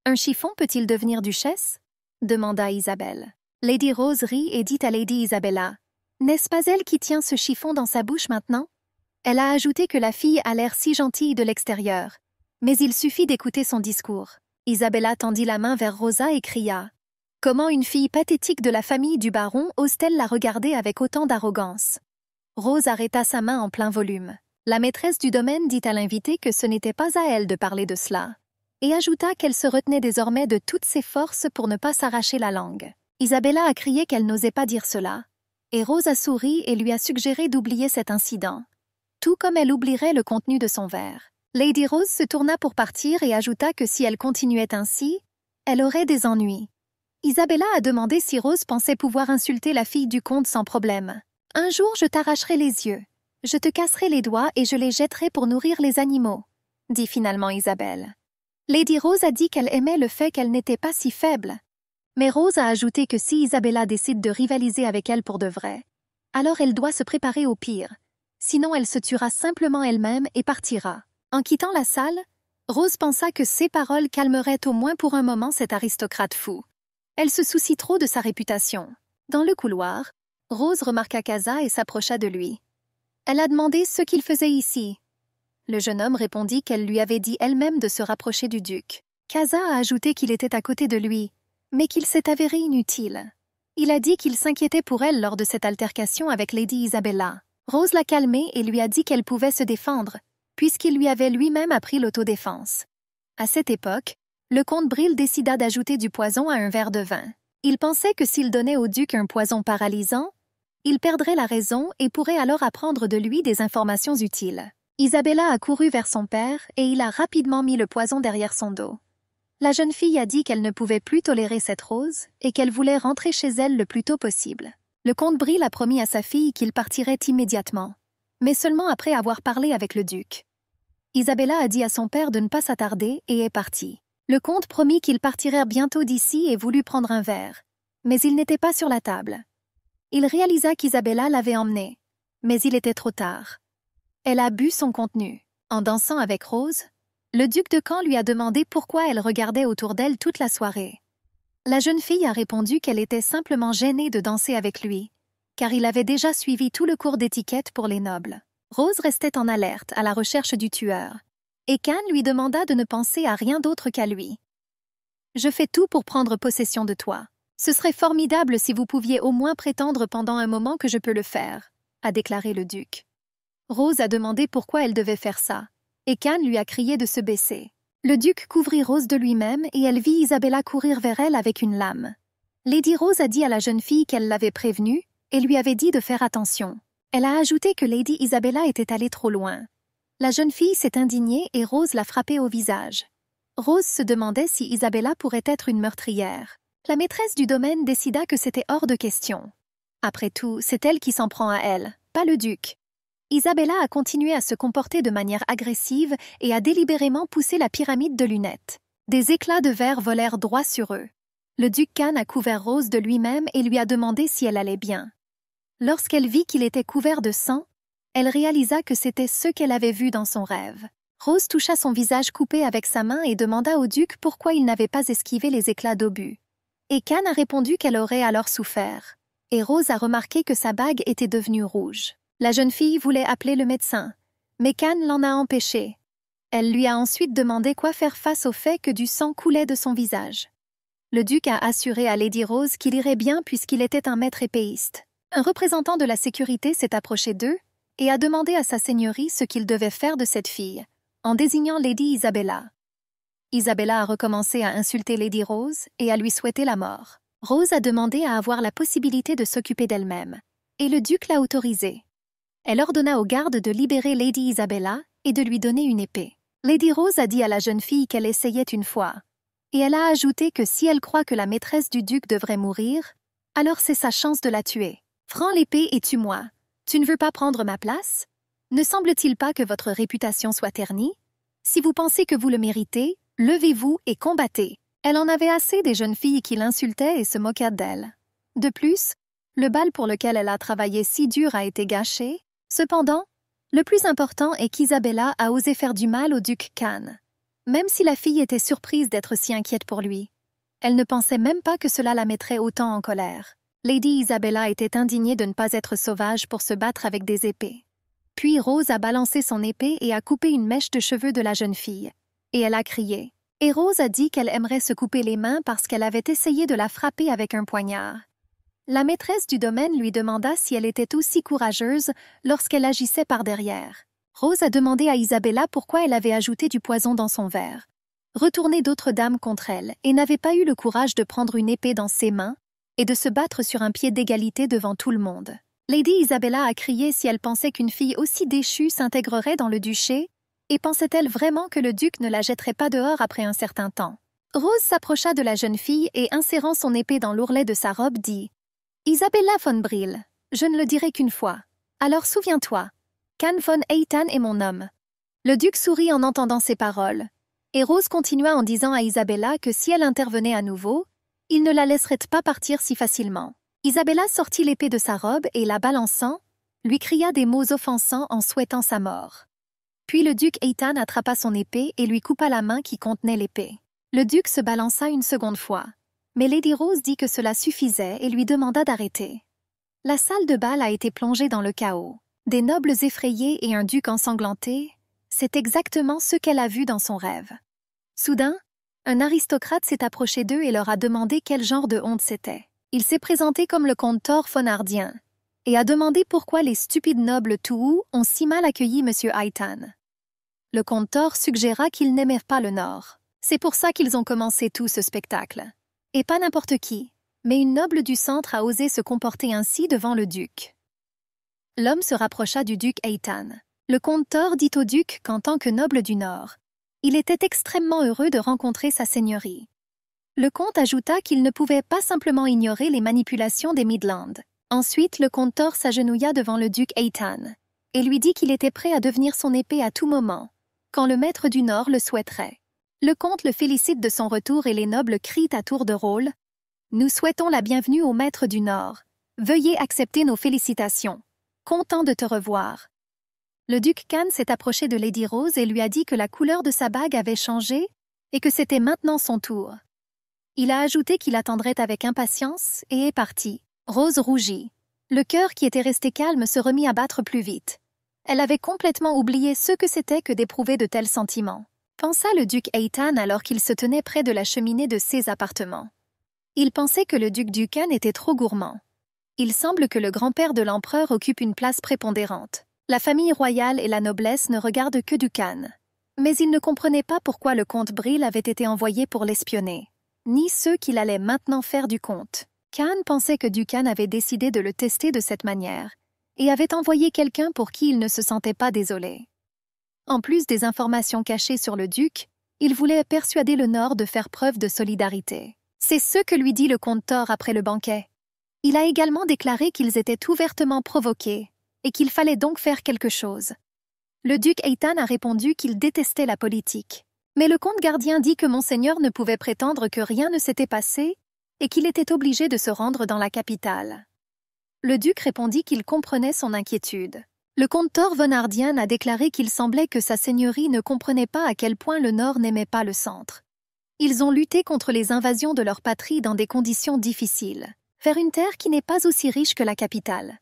Un chiffon peut-il devenir duchesse demanda Isabelle. Lady Rose rit et dit à Lady Isabella N'est-ce pas elle qui tient ce chiffon dans sa bouche maintenant Elle a ajouté que la fille a l'air si gentille de l'extérieur, mais il suffit d'écouter son discours. Isabella tendit la main vers Rosa et cria Comment une fille pathétique de la famille du baron ose-t-elle la regarder avec autant d'arrogance Rose arrêta sa main en plein volume. La maîtresse du domaine dit à l'invité que ce n'était pas à elle de parler de cela, et ajouta qu'elle se retenait désormais de toutes ses forces pour ne pas s'arracher la langue. Isabella a crié qu'elle n'osait pas dire cela, et Rose a souri et lui a suggéré d'oublier cet incident, tout comme elle oublierait le contenu de son verre. Lady Rose se tourna pour partir et ajouta que si elle continuait ainsi, elle aurait des ennuis. Isabella a demandé si Rose pensait pouvoir insulter la fille du comte sans problème. Un jour, je t'arracherai les yeux. Je te casserai les doigts et je les jetterai pour nourrir les animaux, dit finalement Isabelle. Lady Rose a dit qu'elle aimait le fait qu'elle n'était pas si faible. Mais Rose a ajouté que si Isabella décide de rivaliser avec elle pour de vrai, alors elle doit se préparer au pire, sinon elle se tuera simplement elle-même et partira. En quittant la salle, Rose pensa que ces paroles calmeraient au moins pour un moment cet aristocrate fou. Elle se soucie trop de sa réputation. Dans le couloir, Rose remarqua Casa et s'approcha de lui. Elle a demandé ce qu'il faisait ici. Le jeune homme répondit qu'elle lui avait dit elle-même de se rapprocher du duc. Casa a ajouté qu'il était à côté de lui, mais qu'il s'est avéré inutile. Il a dit qu'il s'inquiétait pour elle lors de cette altercation avec Lady Isabella. Rose l'a calmée et lui a dit qu'elle pouvait se défendre, puisqu'il lui avait lui-même appris l'autodéfense. À cette époque, le comte Bril décida d'ajouter du poison à un verre de vin. Il pensait que s'il donnait au duc un poison paralysant, il perdrait la raison et pourrait alors apprendre de lui des informations utiles. Isabella a couru vers son père et il a rapidement mis le poison derrière son dos. La jeune fille a dit qu'elle ne pouvait plus tolérer cette rose et qu'elle voulait rentrer chez elle le plus tôt possible. Le comte Brill a promis à sa fille qu'il partirait immédiatement, mais seulement après avoir parlé avec le duc. Isabella a dit à son père de ne pas s'attarder et est partie. Le comte promit qu'ils partiraient bientôt d'ici et voulut prendre un verre. Mais il n'était pas sur la table. Il réalisa qu'Isabella l'avait emmené. Mais il était trop tard. Elle a bu son contenu. En dansant avec Rose, le duc de Caen lui a demandé pourquoi elle regardait autour d'elle toute la soirée. La jeune fille a répondu qu'elle était simplement gênée de danser avec lui, car il avait déjà suivi tout le cours d'étiquette pour les nobles. Rose restait en alerte à la recherche du tueur, et lui demanda de ne penser à rien d'autre qu'à lui. Je fais tout pour prendre possession de toi. Ce serait formidable si vous pouviez au moins prétendre pendant un moment que je peux le faire, a déclaré le duc. Rose a demandé pourquoi elle devait faire ça, et Cannes lui a crié de se baisser. Le duc couvrit Rose de lui-même et elle vit Isabella courir vers elle avec une lame. Lady Rose a dit à la jeune fille qu'elle l'avait prévenue et lui avait dit de faire attention. Elle a ajouté que Lady Isabella était allée trop loin, la jeune fille s'est indignée et Rose l'a frappée au visage. Rose se demandait si Isabella pourrait être une meurtrière. La maîtresse du domaine décida que c'était hors de question. Après tout, c'est elle qui s'en prend à elle, pas le duc. Isabella a continué à se comporter de manière agressive et a délibérément poussé la pyramide de lunettes. Des éclats de verre volèrent droit sur eux. Le duc Khan a couvert Rose de lui-même et lui a demandé si elle allait bien. Lorsqu'elle vit qu'il était couvert de sang, elle réalisa que c'était ce qu'elle avait vu dans son rêve. Rose toucha son visage coupé avec sa main et demanda au duc pourquoi il n'avait pas esquivé les éclats d'obus. Et Khan a répondu qu'elle aurait alors souffert. Et Rose a remarqué que sa bague était devenue rouge. La jeune fille voulait appeler le médecin, mais Khan l'en a empêché. Elle lui a ensuite demandé quoi faire face au fait que du sang coulait de son visage. Le duc a assuré à Lady Rose qu'il irait bien puisqu'il était un maître épéiste. Un représentant de la sécurité s'est approché d'eux et a demandé à sa seigneurie ce qu'il devait faire de cette fille, en désignant Lady Isabella. Isabella a recommencé à insulter Lady Rose et à lui souhaiter la mort. Rose a demandé à avoir la possibilité de s'occuper d'elle-même, et le duc l'a autorisé. Elle ordonna aux gardes de libérer Lady Isabella et de lui donner une épée. Lady Rose a dit à la jeune fille qu'elle essayait une fois, et elle a ajouté que si elle croit que la maîtresse du duc devrait mourir, alors c'est sa chance de la tuer. Prends l'épée et tue-moi, tu ne veux pas prendre ma place Ne semble-t-il pas que votre réputation soit ternie Si vous pensez que vous le méritez, levez-vous et combattez. Elle en avait assez des jeunes filles qui l'insultaient et se moquaient d'elle. De plus, le bal pour lequel elle a travaillé si dur a été gâché. Cependant, le plus important est qu'Isabella a osé faire du mal au duc Cannes. Même si la fille était surprise d'être si inquiète pour lui, elle ne pensait même pas que cela la mettrait autant en colère. Lady Isabella était indignée de ne pas être sauvage pour se battre avec des épées. Puis Rose a balancé son épée et a coupé une mèche de cheveux de la jeune fille. Et elle a crié. Et Rose a dit qu'elle aimerait se couper les mains parce qu'elle avait essayé de la frapper avec un poignard. La maîtresse du domaine lui demanda si elle était aussi courageuse lorsqu'elle agissait par derrière. Rose a demandé à Isabella pourquoi elle avait ajouté du poison dans son verre. Retourner d'autres dames contre elle et n'avait pas eu le courage de prendre une épée dans ses mains, et de se battre sur un pied d'égalité devant tout le monde. Lady Isabella a crié si elle pensait qu'une fille aussi déchue s'intégrerait dans le duché, et pensait-elle vraiment que le duc ne la jetterait pas dehors après un certain temps Rose s'approcha de la jeune fille et insérant son épée dans l'ourlet de sa robe dit « Isabella von Brill, je ne le dirai qu'une fois. Alors souviens-toi, Can von Eitan est mon homme. » Le duc sourit en entendant ces paroles, et Rose continua en disant à Isabella que si elle intervenait à nouveau, il ne la laisserait pas partir si facilement. Isabella sortit l'épée de sa robe et la balançant, lui cria des mots offensants en souhaitant sa mort. Puis le duc Eitan attrapa son épée et lui coupa la main qui contenait l'épée. Le duc se balança une seconde fois, mais Lady Rose dit que cela suffisait et lui demanda d'arrêter. La salle de bal a été plongée dans le chaos. Des nobles effrayés et un duc ensanglanté, c'est exactement ce qu'elle a vu dans son rêve. Soudain, un aristocrate s'est approché d'eux et leur a demandé quel genre de honte c'était. Il s'est présenté comme le comte Thor Fonardien et a demandé pourquoi les stupides nobles Touhou ont si mal accueilli M. Aitan. Le comte Thor suggéra qu'ils n'aimaient pas le Nord. C'est pour ça qu'ils ont commencé tout ce spectacle. Et pas n'importe qui, mais une noble du centre a osé se comporter ainsi devant le duc. L'homme se rapprocha du duc Aitan. Le comte Thor dit au duc qu'en tant que noble du Nord, il était extrêmement heureux de rencontrer sa seigneurie. Le comte ajouta qu'il ne pouvait pas simplement ignorer les manipulations des Midlands. Ensuite, le comte Thor s'agenouilla devant le duc Eitan et lui dit qu'il était prêt à devenir son épée à tout moment, quand le maître du Nord le souhaiterait. Le comte le félicite de son retour et les nobles crient à tour de rôle « Nous souhaitons la bienvenue au maître du Nord. Veuillez accepter nos félicitations. Content de te revoir. Le duc Khan s'est approché de Lady Rose et lui a dit que la couleur de sa bague avait changé et que c'était maintenant son tour. Il a ajouté qu'il attendrait avec impatience et est parti. Rose rougit. Le cœur qui était resté calme se remit à battre plus vite. Elle avait complètement oublié ce que c'était que d'éprouver de tels sentiments. Pensa le duc Eitan alors qu'il se tenait près de la cheminée de ses appartements. Il pensait que le duc Ducan était trop gourmand. Il semble que le grand-père de l'empereur occupe une place prépondérante. La famille royale et la noblesse ne regardent que Ducane. Mais ils ne comprenaient pas pourquoi le comte Brill avait été envoyé pour l'espionner, ni ceux qu'il allait maintenant faire du comte. Khan pensait que Ducane avait décidé de le tester de cette manière, et avait envoyé quelqu'un pour qui il ne se sentait pas désolé. En plus des informations cachées sur le duc, il voulait persuader le Nord de faire preuve de solidarité. C'est ce que lui dit le comte Thor après le banquet. Il a également déclaré qu'ils étaient ouvertement provoqués, et qu'il fallait donc faire quelque chose. Le duc Eitan a répondu qu'il détestait la politique. Mais le comte gardien dit que monseigneur ne pouvait prétendre que rien ne s'était passé et qu'il était obligé de se rendre dans la capitale. Le duc répondit qu'il comprenait son inquiétude. Le comte venardien a déclaré qu'il semblait que sa seigneurie ne comprenait pas à quel point le Nord n'aimait pas le Centre. Ils ont lutté contre les invasions de leur patrie dans des conditions difficiles, vers une terre qui n'est pas aussi riche que la capitale.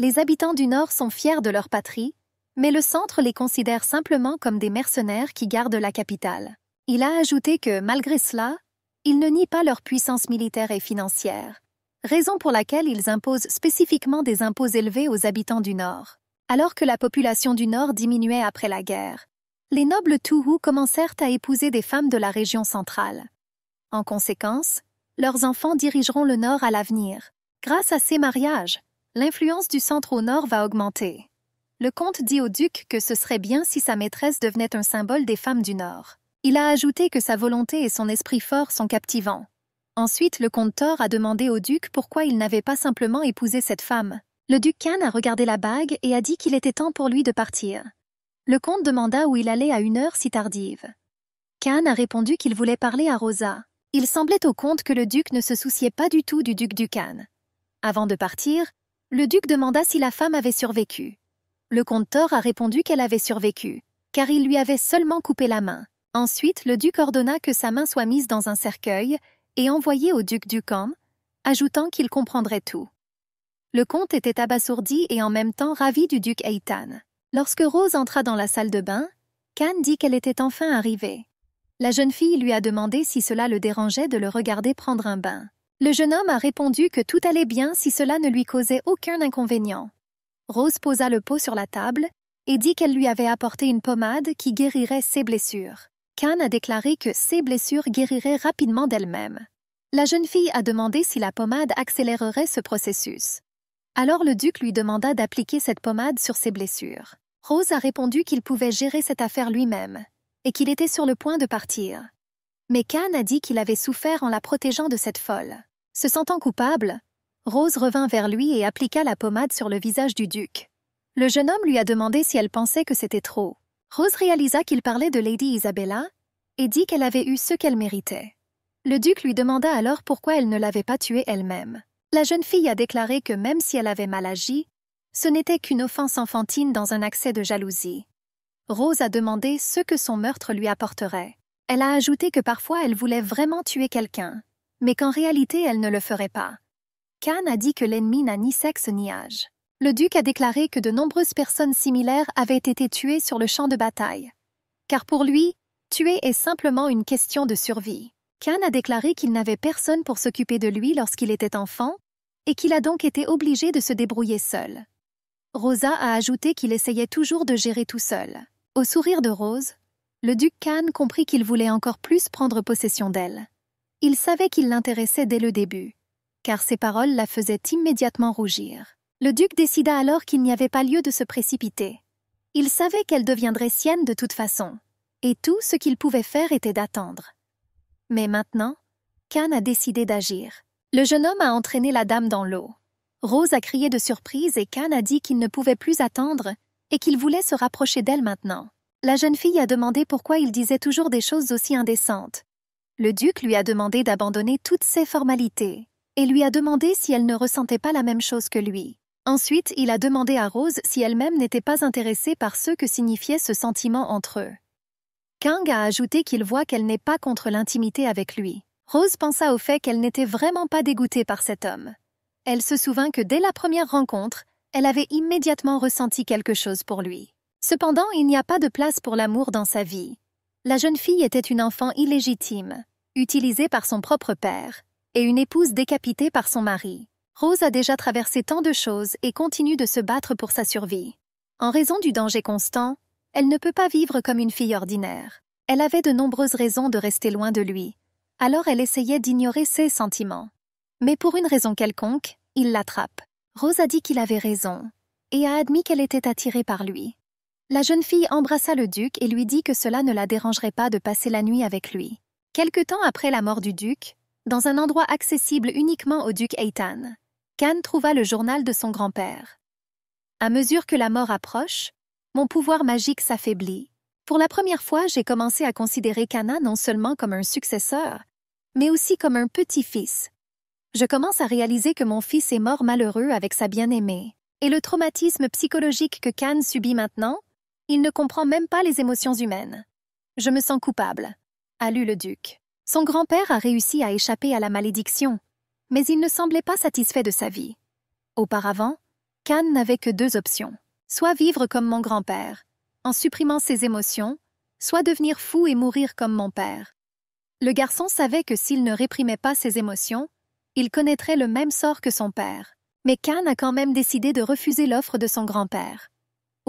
Les habitants du Nord sont fiers de leur patrie, mais le centre les considère simplement comme des mercenaires qui gardent la capitale. Il a ajouté que, malgré cela, ils ne nient pas leur puissance militaire et financière, raison pour laquelle ils imposent spécifiquement des impôts élevés aux habitants du Nord. Alors que la population du Nord diminuait après la guerre, les nobles Touhou commencèrent à épouser des femmes de la région centrale. En conséquence, leurs enfants dirigeront le Nord à l'avenir, grâce à ces mariages l'influence du centre au nord va augmenter. Le comte dit au duc que ce serait bien si sa maîtresse devenait un symbole des femmes du nord. Il a ajouté que sa volonté et son esprit fort sont captivants. Ensuite, le comte Thor a demandé au duc pourquoi il n'avait pas simplement épousé cette femme. Le duc Khan a regardé la bague et a dit qu'il était temps pour lui de partir. Le comte demanda où il allait à une heure si tardive. Khan a répondu qu'il voulait parler à Rosa. Il semblait au comte que le duc ne se souciait pas du tout du duc du Khan. Avant de partir, le duc demanda si la femme avait survécu. Le comte Thor a répondu qu'elle avait survécu, car il lui avait seulement coupé la main. Ensuite, le duc ordonna que sa main soit mise dans un cercueil et envoyée au duc du camp, ajoutant qu'il comprendrait tout. Le comte était abasourdi et en même temps ravi du duc Eitan. Lorsque Rose entra dans la salle de bain, Khan dit qu'elle était enfin arrivée. La jeune fille lui a demandé si cela le dérangeait de le regarder prendre un bain. Le jeune homme a répondu que tout allait bien si cela ne lui causait aucun inconvénient. Rose posa le pot sur la table et dit qu'elle lui avait apporté une pommade qui guérirait ses blessures. Khan a déclaré que ses blessures guériraient rapidement d'elles-mêmes. La jeune fille a demandé si la pommade accélérerait ce processus. Alors le duc lui demanda d'appliquer cette pommade sur ses blessures. Rose a répondu qu'il pouvait gérer cette affaire lui-même et qu'il était sur le point de partir. Mais Khan a dit qu'il avait souffert en la protégeant de cette folle. Se sentant coupable, Rose revint vers lui et appliqua la pommade sur le visage du duc. Le jeune homme lui a demandé si elle pensait que c'était trop. Rose réalisa qu'il parlait de Lady Isabella et dit qu'elle avait eu ce qu'elle méritait. Le duc lui demanda alors pourquoi elle ne l'avait pas tué elle-même. La jeune fille a déclaré que même si elle avait mal agi, ce n'était qu'une offense enfantine dans un accès de jalousie. Rose a demandé ce que son meurtre lui apporterait. Elle a ajouté que parfois elle voulait vraiment tuer quelqu'un, mais qu'en réalité elle ne le ferait pas. Khan a dit que l'ennemi n'a ni sexe ni âge. Le duc a déclaré que de nombreuses personnes similaires avaient été tuées sur le champ de bataille. Car pour lui, tuer est simplement une question de survie. Khan a déclaré qu'il n'avait personne pour s'occuper de lui lorsqu'il était enfant, et qu'il a donc été obligé de se débrouiller seul. Rosa a ajouté qu'il essayait toujours de gérer tout seul. Au sourire de Rose, le duc Khan comprit qu'il voulait encore plus prendre possession d'elle. Il savait qu'il l'intéressait dès le début, car ses paroles la faisaient immédiatement rougir. Le duc décida alors qu'il n'y avait pas lieu de se précipiter. Il savait qu'elle deviendrait sienne de toute façon, et tout ce qu'il pouvait faire était d'attendre. Mais maintenant, Khan a décidé d'agir. Le jeune homme a entraîné la dame dans l'eau. Rose a crié de surprise et Khan a dit qu'il ne pouvait plus attendre et qu'il voulait se rapprocher d'elle maintenant. La jeune fille a demandé pourquoi il disait toujours des choses aussi indécentes, le duc lui a demandé d'abandonner toutes ses formalités et lui a demandé si elle ne ressentait pas la même chose que lui. Ensuite, il a demandé à Rose si elle-même n'était pas intéressée par ce que signifiait ce sentiment entre eux. Kang a ajouté qu'il voit qu'elle n'est pas contre l'intimité avec lui. Rose pensa au fait qu'elle n'était vraiment pas dégoûtée par cet homme. Elle se souvint que dès la première rencontre, elle avait immédiatement ressenti quelque chose pour lui. Cependant, il n'y a pas de place pour l'amour dans sa vie, la jeune fille était une enfant illégitime, utilisée par son propre père, et une épouse décapitée par son mari. Rose a déjà traversé tant de choses et continue de se battre pour sa survie. En raison du danger constant, elle ne peut pas vivre comme une fille ordinaire. Elle avait de nombreuses raisons de rester loin de lui, alors elle essayait d'ignorer ses sentiments. Mais pour une raison quelconque, il l'attrape. Rose a dit qu'il avait raison, et a admis qu'elle était attirée par lui. La jeune fille embrassa le duc et lui dit que cela ne la dérangerait pas de passer la nuit avec lui. Quelque temps après la mort du duc, dans un endroit accessible uniquement au duc Eitan, Khan trouva le journal de son grand-père. À mesure que la mort approche, mon pouvoir magique s'affaiblit. Pour la première fois, j'ai commencé à considérer Kana non seulement comme un successeur, mais aussi comme un petit-fils. Je commence à réaliser que mon fils est mort malheureux avec sa bien-aimée, et le traumatisme psychologique que Khan subit maintenant il ne comprend même pas les émotions humaines. Je me sens coupable, a lu le duc. Son grand-père a réussi à échapper à la malédiction, mais il ne semblait pas satisfait de sa vie. Auparavant, Khan n'avait que deux options. Soit vivre comme mon grand-père, en supprimant ses émotions, soit devenir fou et mourir comme mon père. Le garçon savait que s'il ne réprimait pas ses émotions, il connaîtrait le même sort que son père. Mais Khan a quand même décidé de refuser l'offre de son grand-père.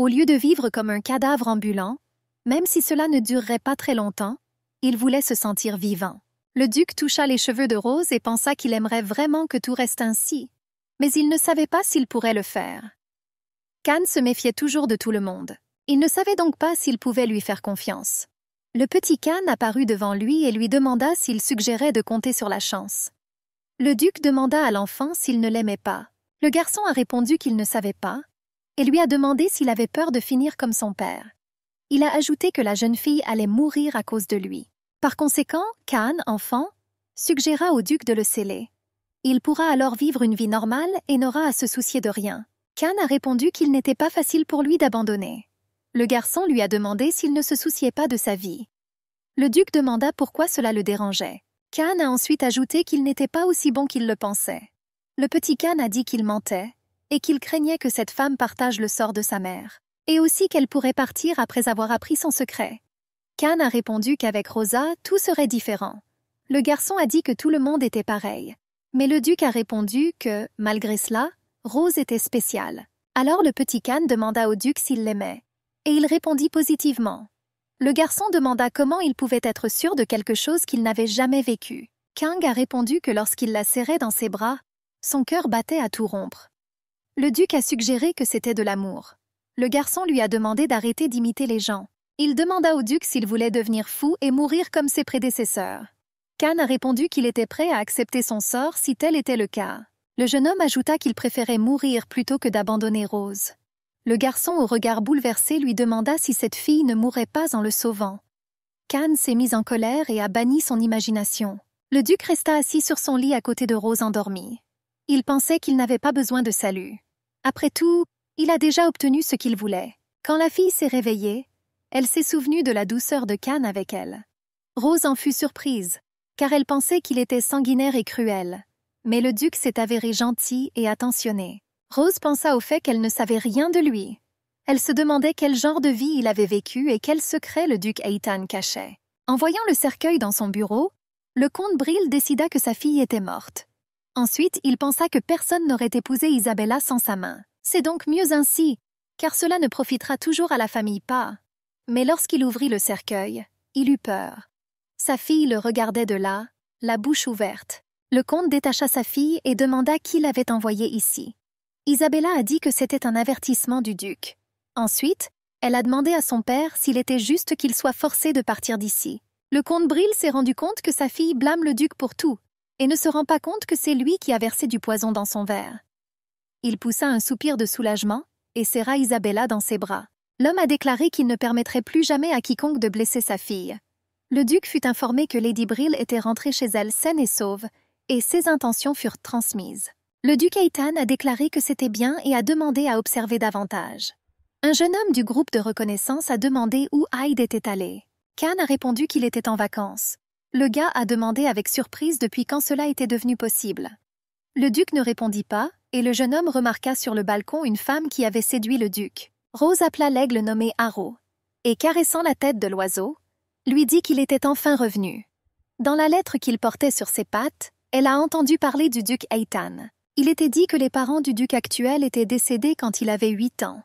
Au lieu de vivre comme un cadavre ambulant, même si cela ne durerait pas très longtemps, il voulait se sentir vivant. Le duc toucha les cheveux de Rose et pensa qu'il aimerait vraiment que tout reste ainsi, mais il ne savait pas s'il pourrait le faire. Khan se méfiait toujours de tout le monde. Il ne savait donc pas s'il pouvait lui faire confiance. Le petit Khan apparut devant lui et lui demanda s'il suggérait de compter sur la chance. Le duc demanda à l'enfant s'il ne l'aimait pas. Le garçon a répondu qu'il ne savait pas, et lui a demandé s'il avait peur de finir comme son père. Il a ajouté que la jeune fille allait mourir à cause de lui. Par conséquent, Khan, enfant, suggéra au duc de le sceller. Il pourra alors vivre une vie normale et n'aura à se soucier de rien. Khan a répondu qu'il n'était pas facile pour lui d'abandonner. Le garçon lui a demandé s'il ne se souciait pas de sa vie. Le duc demanda pourquoi cela le dérangeait. Khan a ensuite ajouté qu'il n'était pas aussi bon qu'il le pensait. Le petit Khan a dit qu'il mentait, et qu'il craignait que cette femme partage le sort de sa mère, et aussi qu'elle pourrait partir après avoir appris son secret. Khan a répondu qu'avec Rosa, tout serait différent. Le garçon a dit que tout le monde était pareil. Mais le duc a répondu que, malgré cela, Rose était spéciale. Alors le petit Khan demanda au duc s'il l'aimait. Et il répondit positivement. Le garçon demanda comment il pouvait être sûr de quelque chose qu'il n'avait jamais vécu. Kang a répondu que lorsqu'il la serrait dans ses bras, son cœur battait à tout rompre le duc a suggéré que c'était de l'amour. Le garçon lui a demandé d'arrêter d'imiter les gens. Il demanda au duc s'il voulait devenir fou et mourir comme ses prédécesseurs. Khan a répondu qu'il était prêt à accepter son sort si tel était le cas. Le jeune homme ajouta qu'il préférait mourir plutôt que d'abandonner Rose. Le garçon au regard bouleversé lui demanda si cette fille ne mourrait pas en le sauvant. Khan s'est mis en colère et a banni son imagination. Le duc resta assis sur son lit à côté de Rose endormie. Il pensait qu'il n'avait pas besoin de salut. Après tout, il a déjà obtenu ce qu'il voulait. Quand la fille s'est réveillée, elle s'est souvenue de la douceur de Cannes avec elle. Rose en fut surprise, car elle pensait qu'il était sanguinaire et cruel. Mais le duc s'est avéré gentil et attentionné. Rose pensa au fait qu'elle ne savait rien de lui. Elle se demandait quel genre de vie il avait vécu et quel secret le duc Eitan cachait. En voyant le cercueil dans son bureau, le comte Brill décida que sa fille était morte. Ensuite, il pensa que personne n'aurait épousé Isabella sans sa main. C'est donc mieux ainsi, car cela ne profitera toujours à la famille pas. Mais lorsqu'il ouvrit le cercueil, il eut peur. Sa fille le regardait de là, la bouche ouverte. Le comte détacha sa fille et demanda qui l'avait envoyée ici. Isabella a dit que c'était un avertissement du duc. Ensuite, elle a demandé à son père s'il était juste qu'il soit forcé de partir d'ici. Le comte Brille s'est rendu compte que sa fille blâme le duc pour tout, et ne se rend pas compte que c'est lui qui a versé du poison dans son verre. Il poussa un soupir de soulagement et serra Isabella dans ses bras. L'homme a déclaré qu'il ne permettrait plus jamais à quiconque de blesser sa fille. Le duc fut informé que Lady Brill était rentrée chez elle saine et sauve, et ses intentions furent transmises. Le duc Eitan a déclaré que c'était bien et a demandé à observer davantage. Un jeune homme du groupe de reconnaissance a demandé où Hyde était allé. Khan a répondu qu'il était en vacances. Le gars a demandé avec surprise depuis quand cela était devenu possible. Le duc ne répondit pas, et le jeune homme remarqua sur le balcon une femme qui avait séduit le duc. Rose appela l'aigle nommé Haro, et caressant la tête de l'oiseau, lui dit qu'il était enfin revenu. Dans la lettre qu'il portait sur ses pattes, elle a entendu parler du duc Eitan. Il était dit que les parents du duc actuel étaient décédés quand il avait huit ans.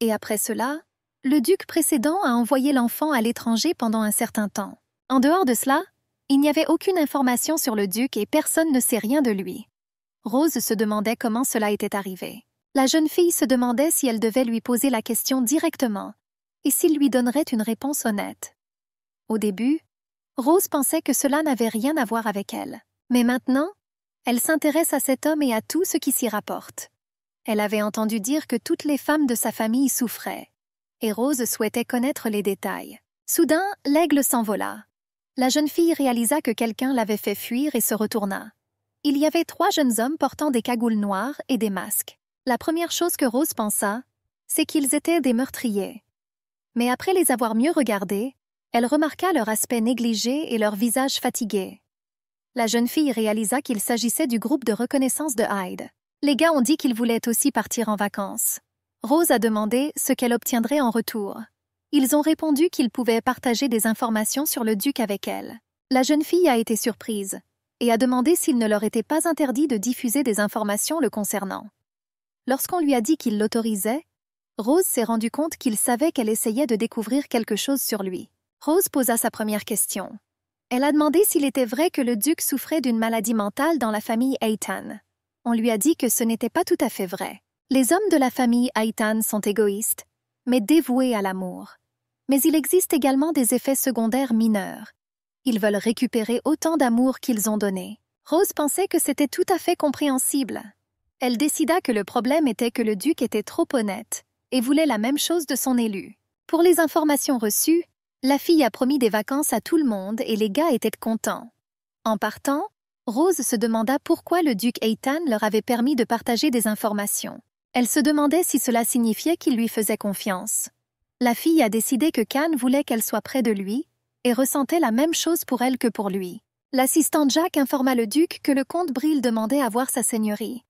Et après cela, le duc précédent a envoyé l'enfant à l'étranger pendant un certain temps. En dehors de cela, il n'y avait aucune information sur le duc et personne ne sait rien de lui. Rose se demandait comment cela était arrivé. La jeune fille se demandait si elle devait lui poser la question directement et s'il lui donnerait une réponse honnête. Au début, Rose pensait que cela n'avait rien à voir avec elle. Mais maintenant, elle s'intéresse à cet homme et à tout ce qui s'y rapporte. Elle avait entendu dire que toutes les femmes de sa famille souffraient, et Rose souhaitait connaître les détails. Soudain, l'aigle s'envola la jeune fille réalisa que quelqu'un l'avait fait fuir et se retourna. Il y avait trois jeunes hommes portant des cagoules noires et des masques. La première chose que Rose pensa, c'est qu'ils étaient des meurtriers. Mais après les avoir mieux regardés, elle remarqua leur aspect négligé et leur visage fatigué. La jeune fille réalisa qu'il s'agissait du groupe de reconnaissance de Hyde. Les gars ont dit qu'ils voulaient aussi partir en vacances. Rose a demandé ce qu'elle obtiendrait en retour. Ils ont répondu qu'ils pouvaient partager des informations sur le duc avec elle. La jeune fille a été surprise et a demandé s'il ne leur était pas interdit de diffuser des informations le concernant. Lorsqu'on lui a dit qu'il l'autorisait, Rose s'est rendue compte qu'il savait qu'elle essayait de découvrir quelque chose sur lui. Rose posa sa première question. Elle a demandé s'il était vrai que le duc souffrait d'une maladie mentale dans la famille Aitan. On lui a dit que ce n'était pas tout à fait vrai. Les hommes de la famille Aitan sont égoïstes, mais dévoués à l'amour mais il existe également des effets secondaires mineurs. Ils veulent récupérer autant d'amour qu'ils ont donné. Rose pensait que c'était tout à fait compréhensible. Elle décida que le problème était que le duc était trop honnête et voulait la même chose de son élu. Pour les informations reçues, la fille a promis des vacances à tout le monde et les gars étaient contents. En partant, Rose se demanda pourquoi le duc Eitan leur avait permis de partager des informations. Elle se demandait si cela signifiait qu'il lui faisait confiance. La fille a décidé que Khan voulait qu'elle soit près de lui, et ressentait la même chose pour elle que pour lui. L'assistante Jack informa le duc que le comte Brille demandait à voir sa seigneurie.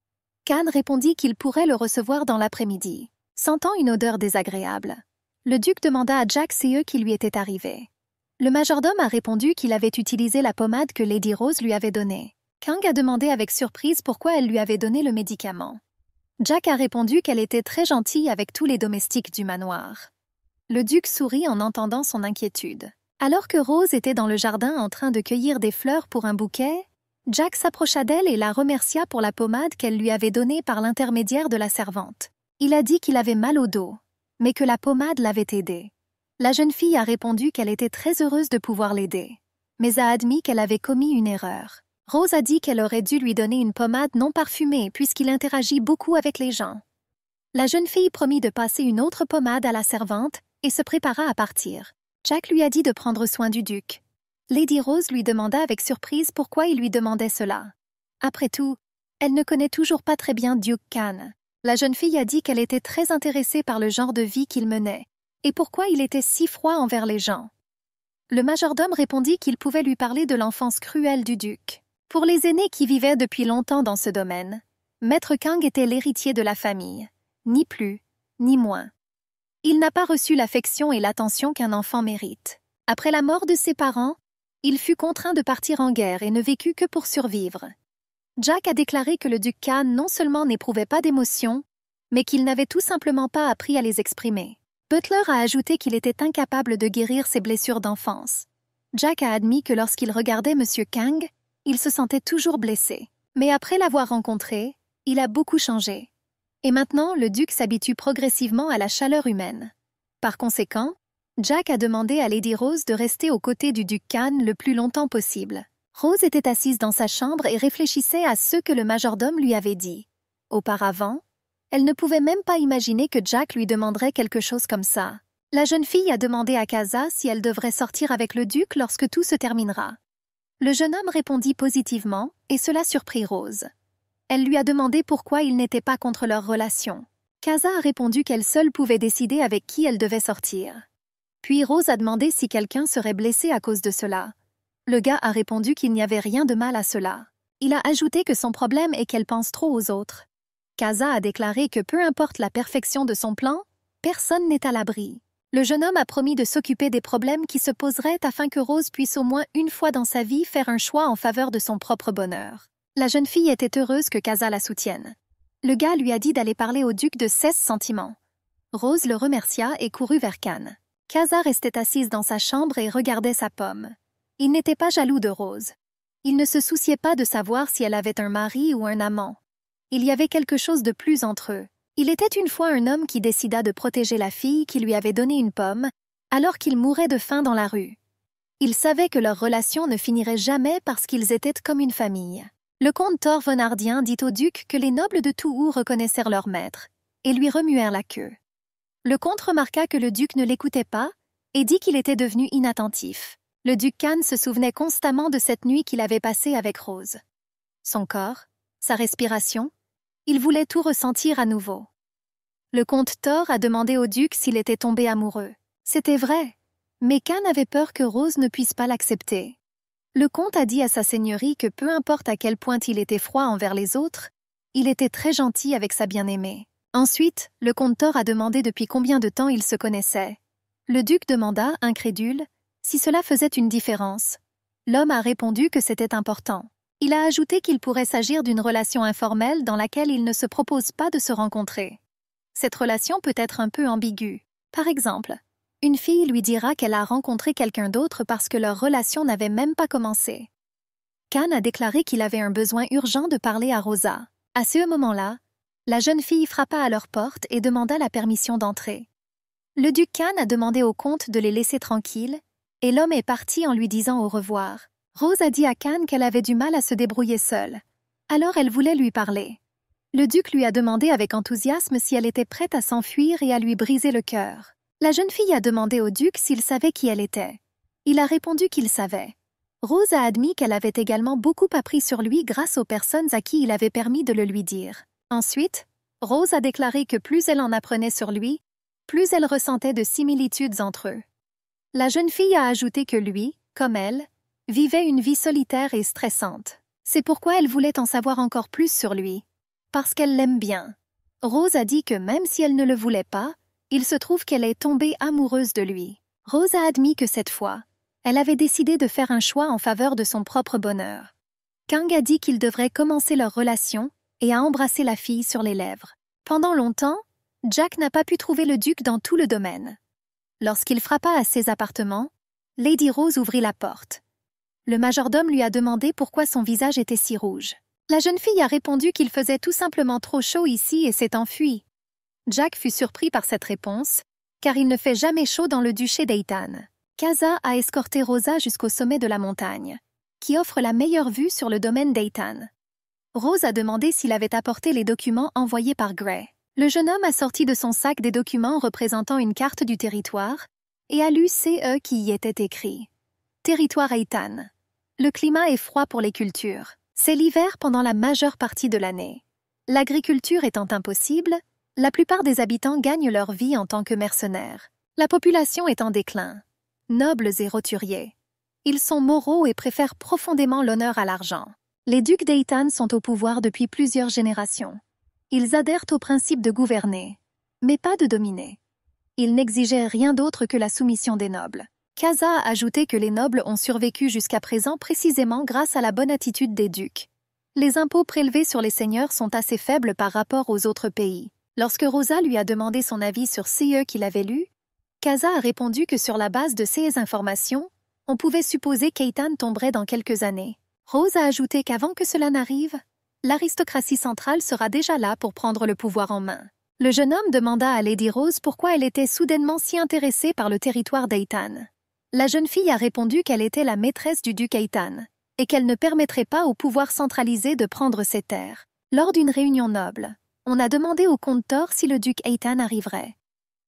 Khan répondit qu'il pourrait le recevoir dans l'après-midi. Sentant une odeur désagréable, le duc demanda à Jack si eux qui lui était arrivé. Le majordome a répondu qu'il avait utilisé la pommade que Lady Rose lui avait donnée. Kang a demandé avec surprise pourquoi elle lui avait donné le médicament. Jack a répondu qu'elle était très gentille avec tous les domestiques du manoir. Le duc sourit en entendant son inquiétude. Alors que Rose était dans le jardin en train de cueillir des fleurs pour un bouquet, Jack s'approcha d'elle et la remercia pour la pommade qu'elle lui avait donnée par l'intermédiaire de la servante. Il a dit qu'il avait mal au dos, mais que la pommade l'avait aidé. La jeune fille a répondu qu'elle était très heureuse de pouvoir l'aider, mais a admis qu'elle avait commis une erreur. Rose a dit qu'elle aurait dû lui donner une pommade non parfumée puisqu'il interagit beaucoup avec les gens. La jeune fille promit de passer une autre pommade à la servante et se prépara à partir. Jack lui a dit de prendre soin du duc. Lady Rose lui demanda avec surprise pourquoi il lui demandait cela. Après tout, elle ne connaît toujours pas très bien Duke Khan. La jeune fille a dit qu'elle était très intéressée par le genre de vie qu'il menait, et pourquoi il était si froid envers les gens. Le majordome répondit qu'il pouvait lui parler de l'enfance cruelle du duc. Pour les aînés qui vivaient depuis longtemps dans ce domaine, Maître Kang était l'héritier de la famille, ni plus, ni moins. Il n'a pas reçu l'affection et l'attention qu'un enfant mérite. Après la mort de ses parents, il fut contraint de partir en guerre et ne vécut que pour survivre. Jack a déclaré que le duc Khan non seulement n'éprouvait pas d'émotions, mais qu'il n'avait tout simplement pas appris à les exprimer. Butler a ajouté qu'il était incapable de guérir ses blessures d'enfance. Jack a admis que lorsqu'il regardait M. Kang, il se sentait toujours blessé. Mais après l'avoir rencontré, il a beaucoup changé. Et maintenant, le duc s'habitue progressivement à la chaleur humaine. Par conséquent, Jack a demandé à Lady Rose de rester aux côtés du duc Khan le plus longtemps possible. Rose était assise dans sa chambre et réfléchissait à ce que le majordome lui avait dit. Auparavant, elle ne pouvait même pas imaginer que Jack lui demanderait quelque chose comme ça. La jeune fille a demandé à Casa si elle devrait sortir avec le duc lorsque tout se terminera. Le jeune homme répondit positivement, et cela surprit Rose. Elle lui a demandé pourquoi il n'était pas contre leur relation. Casa a répondu qu'elle seule pouvait décider avec qui elle devait sortir. Puis Rose a demandé si quelqu'un serait blessé à cause de cela. Le gars a répondu qu'il n'y avait rien de mal à cela. Il a ajouté que son problème est qu'elle pense trop aux autres. Casa a déclaré que peu importe la perfection de son plan, personne n'est à l'abri. Le jeune homme a promis de s'occuper des problèmes qui se poseraient afin que Rose puisse au moins une fois dans sa vie faire un choix en faveur de son propre bonheur. La jeune fille était heureuse que Casa la soutienne. Le gars lui a dit d'aller parler au duc de 16 sentiments. Rose le remercia et courut vers Cannes. Casa restait assise dans sa chambre et regardait sa pomme. Il n'était pas jaloux de Rose. Il ne se souciait pas de savoir si elle avait un mari ou un amant. Il y avait quelque chose de plus entre eux. Il était une fois un homme qui décida de protéger la fille qui lui avait donné une pomme, alors qu'il mourait de faim dans la rue. Il savait que leur relation ne finirait jamais parce qu'ils étaient comme une famille. Le comte Vonardien dit au duc que les nobles de Touhou reconnaissèrent leur maître, et lui remuèrent la queue. Le comte remarqua que le duc ne l'écoutait pas, et dit qu'il était devenu inattentif. Le duc Khan se souvenait constamment de cette nuit qu'il avait passée avec Rose. Son corps, sa respiration, il voulait tout ressentir à nouveau. Le comte Thor a demandé au duc s'il était tombé amoureux. C'était vrai, mais Khan avait peur que Rose ne puisse pas l'accepter. Le comte a dit à sa seigneurie que peu importe à quel point il était froid envers les autres, il était très gentil avec sa bien-aimée. Ensuite, le comte Thor a demandé depuis combien de temps ils se connaissaient. Le duc demanda, incrédule, si cela faisait une différence. L'homme a répondu que c'était important. Il a ajouté qu'il pourrait s'agir d'une relation informelle dans laquelle il ne se propose pas de se rencontrer. Cette relation peut être un peu ambiguë. Par exemple, une fille lui dira qu'elle a rencontré quelqu'un d'autre parce que leur relation n'avait même pas commencé. Khan a déclaré qu'il avait un besoin urgent de parler à Rosa. À ce moment-là, la jeune fille frappa à leur porte et demanda la permission d'entrer. Le duc Khan a demandé au comte de les laisser tranquilles, et l'homme est parti en lui disant au revoir. Rosa a dit à Khan qu'elle avait du mal à se débrouiller seule. Alors elle voulait lui parler. Le duc lui a demandé avec enthousiasme si elle était prête à s'enfuir et à lui briser le cœur. La jeune fille a demandé au duc s'il savait qui elle était. Il a répondu qu'il savait. Rose a admis qu'elle avait également beaucoup appris sur lui grâce aux personnes à qui il avait permis de le lui dire. Ensuite, Rose a déclaré que plus elle en apprenait sur lui, plus elle ressentait de similitudes entre eux. La jeune fille a ajouté que lui, comme elle, vivait une vie solitaire et stressante. C'est pourquoi elle voulait en savoir encore plus sur lui. Parce qu'elle l'aime bien. Rose a dit que même si elle ne le voulait pas, il se trouve qu'elle est tombée amoureuse de lui. Rose a admis que cette fois, elle avait décidé de faire un choix en faveur de son propre bonheur. Kang a dit qu'il devrait commencer leur relation et a embrassé la fille sur les lèvres. Pendant longtemps, Jack n'a pas pu trouver le duc dans tout le domaine. Lorsqu'il frappa à ses appartements, Lady Rose ouvrit la porte. Le majordome lui a demandé pourquoi son visage était si rouge. La jeune fille a répondu qu'il faisait tout simplement trop chaud ici et s'est enfuie. Jack fut surpris par cette réponse, car il ne fait jamais chaud dans le duché d'Eitan. Casa a escorté Rosa jusqu'au sommet de la montagne, qui offre la meilleure vue sur le domaine d'Eitan. Rose a demandé s'il avait apporté les documents envoyés par Gray. Le jeune homme a sorti de son sac des documents représentant une carte du territoire et a lu CE qui y était écrit. Territoire Eitan. Le climat est froid pour les cultures. C'est l'hiver pendant la majeure partie de l'année. L'agriculture étant impossible, la plupart des habitants gagnent leur vie en tant que mercenaires. La population est en déclin. Nobles et roturiers. Ils sont moraux et préfèrent profondément l'honneur à l'argent. Les ducs d'Eitan sont au pouvoir depuis plusieurs générations. Ils adhèrent au principe de gouverner, mais pas de dominer. Ils n'exigeaient rien d'autre que la soumission des nobles. Kaza a ajouté que les nobles ont survécu jusqu'à présent précisément grâce à la bonne attitude des ducs. Les impôts prélevés sur les seigneurs sont assez faibles par rapport aux autres pays. Lorsque Rosa lui a demandé son avis sur CE qu'il avait lu, Casa a répondu que sur la base de ces informations, on pouvait supposer qu'Eitan tomberait dans quelques années. Rose a ajouté qu'avant que cela n'arrive, l'aristocratie centrale sera déjà là pour prendre le pouvoir en main. Le jeune homme demanda à Lady Rose pourquoi elle était soudainement si intéressée par le territoire d'Eitan. La jeune fille a répondu qu'elle était la maîtresse du duc Eitan et qu'elle ne permettrait pas au pouvoir centralisé de prendre ses terres. Lors d'une réunion noble, on a demandé au comte Thor si le duc Eitan arriverait.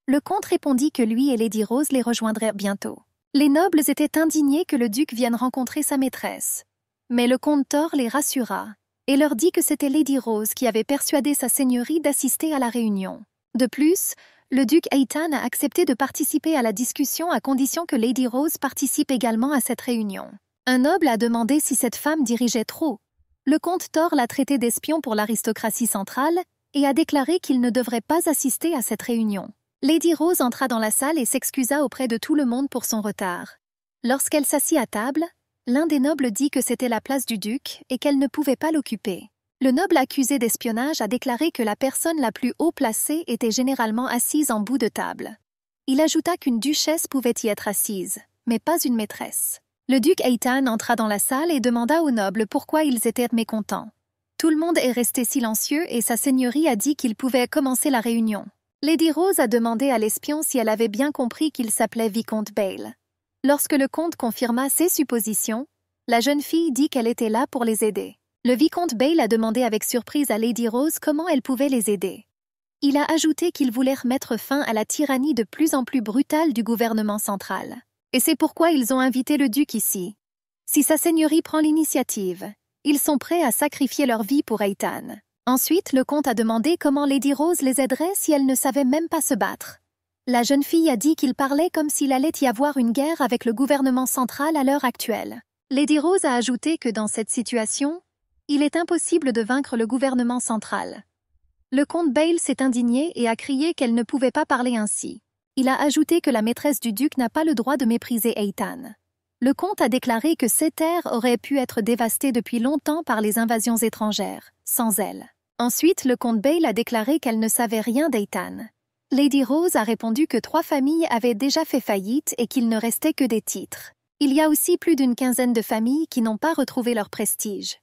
Le comte répondit que lui et Lady Rose les rejoindraient bientôt. Les nobles étaient indignés que le duc vienne rencontrer sa maîtresse. Mais le comte Thor les rassura et leur dit que c'était Lady Rose qui avait persuadé sa seigneurie d'assister à la réunion. De plus, le duc Eitan a accepté de participer à la discussion à condition que Lady Rose participe également à cette réunion. Un noble a demandé si cette femme dirigeait trop. Le comte Thor l'a traité d'espion pour l'aristocratie centrale et a déclaré qu'il ne devrait pas assister à cette réunion. Lady Rose entra dans la salle et s'excusa auprès de tout le monde pour son retard. Lorsqu'elle s'assit à table, l'un des nobles dit que c'était la place du duc et qu'elle ne pouvait pas l'occuper. Le noble accusé d'espionnage a déclaré que la personne la plus haut placée était généralement assise en bout de table. Il ajouta qu'une duchesse pouvait y être assise, mais pas une maîtresse. Le duc Eitan entra dans la salle et demanda aux nobles pourquoi ils étaient mécontents. Tout le monde est resté silencieux et sa seigneurie a dit qu'il pouvait commencer la réunion. Lady Rose a demandé à l'espion si elle avait bien compris qu'il s'appelait Vicomte Bale. Lorsque le comte confirma ses suppositions, la jeune fille dit qu'elle était là pour les aider. Le vicomte Bale a demandé avec surprise à Lady Rose comment elle pouvait les aider. Il a ajouté qu'ils voulaient remettre fin à la tyrannie de plus en plus brutale du gouvernement central. Et c'est pourquoi ils ont invité le duc ici. Si sa seigneurie prend l'initiative, ils sont prêts à sacrifier leur vie pour Eitan. Ensuite, le comte a demandé comment Lady Rose les aiderait si elle ne savait même pas se battre. La jeune fille a dit qu'il parlait comme s'il allait y avoir une guerre avec le gouvernement central à l'heure actuelle. Lady Rose a ajouté que dans cette situation, il est impossible de vaincre le gouvernement central. Le comte Bale s'est indigné et a crié qu'elle ne pouvait pas parler ainsi. Il a ajouté que la maîtresse du duc n'a pas le droit de mépriser Eitan le comte a déclaré que ces terres auraient pu être dévastées depuis longtemps par les invasions étrangères, sans elle. Ensuite, le comte Bale a déclaré qu'elle ne savait rien d'Eitan. Lady Rose a répondu que trois familles avaient déjà fait faillite et qu'il ne restait que des titres. Il y a aussi plus d'une quinzaine de familles qui n'ont pas retrouvé leur prestige.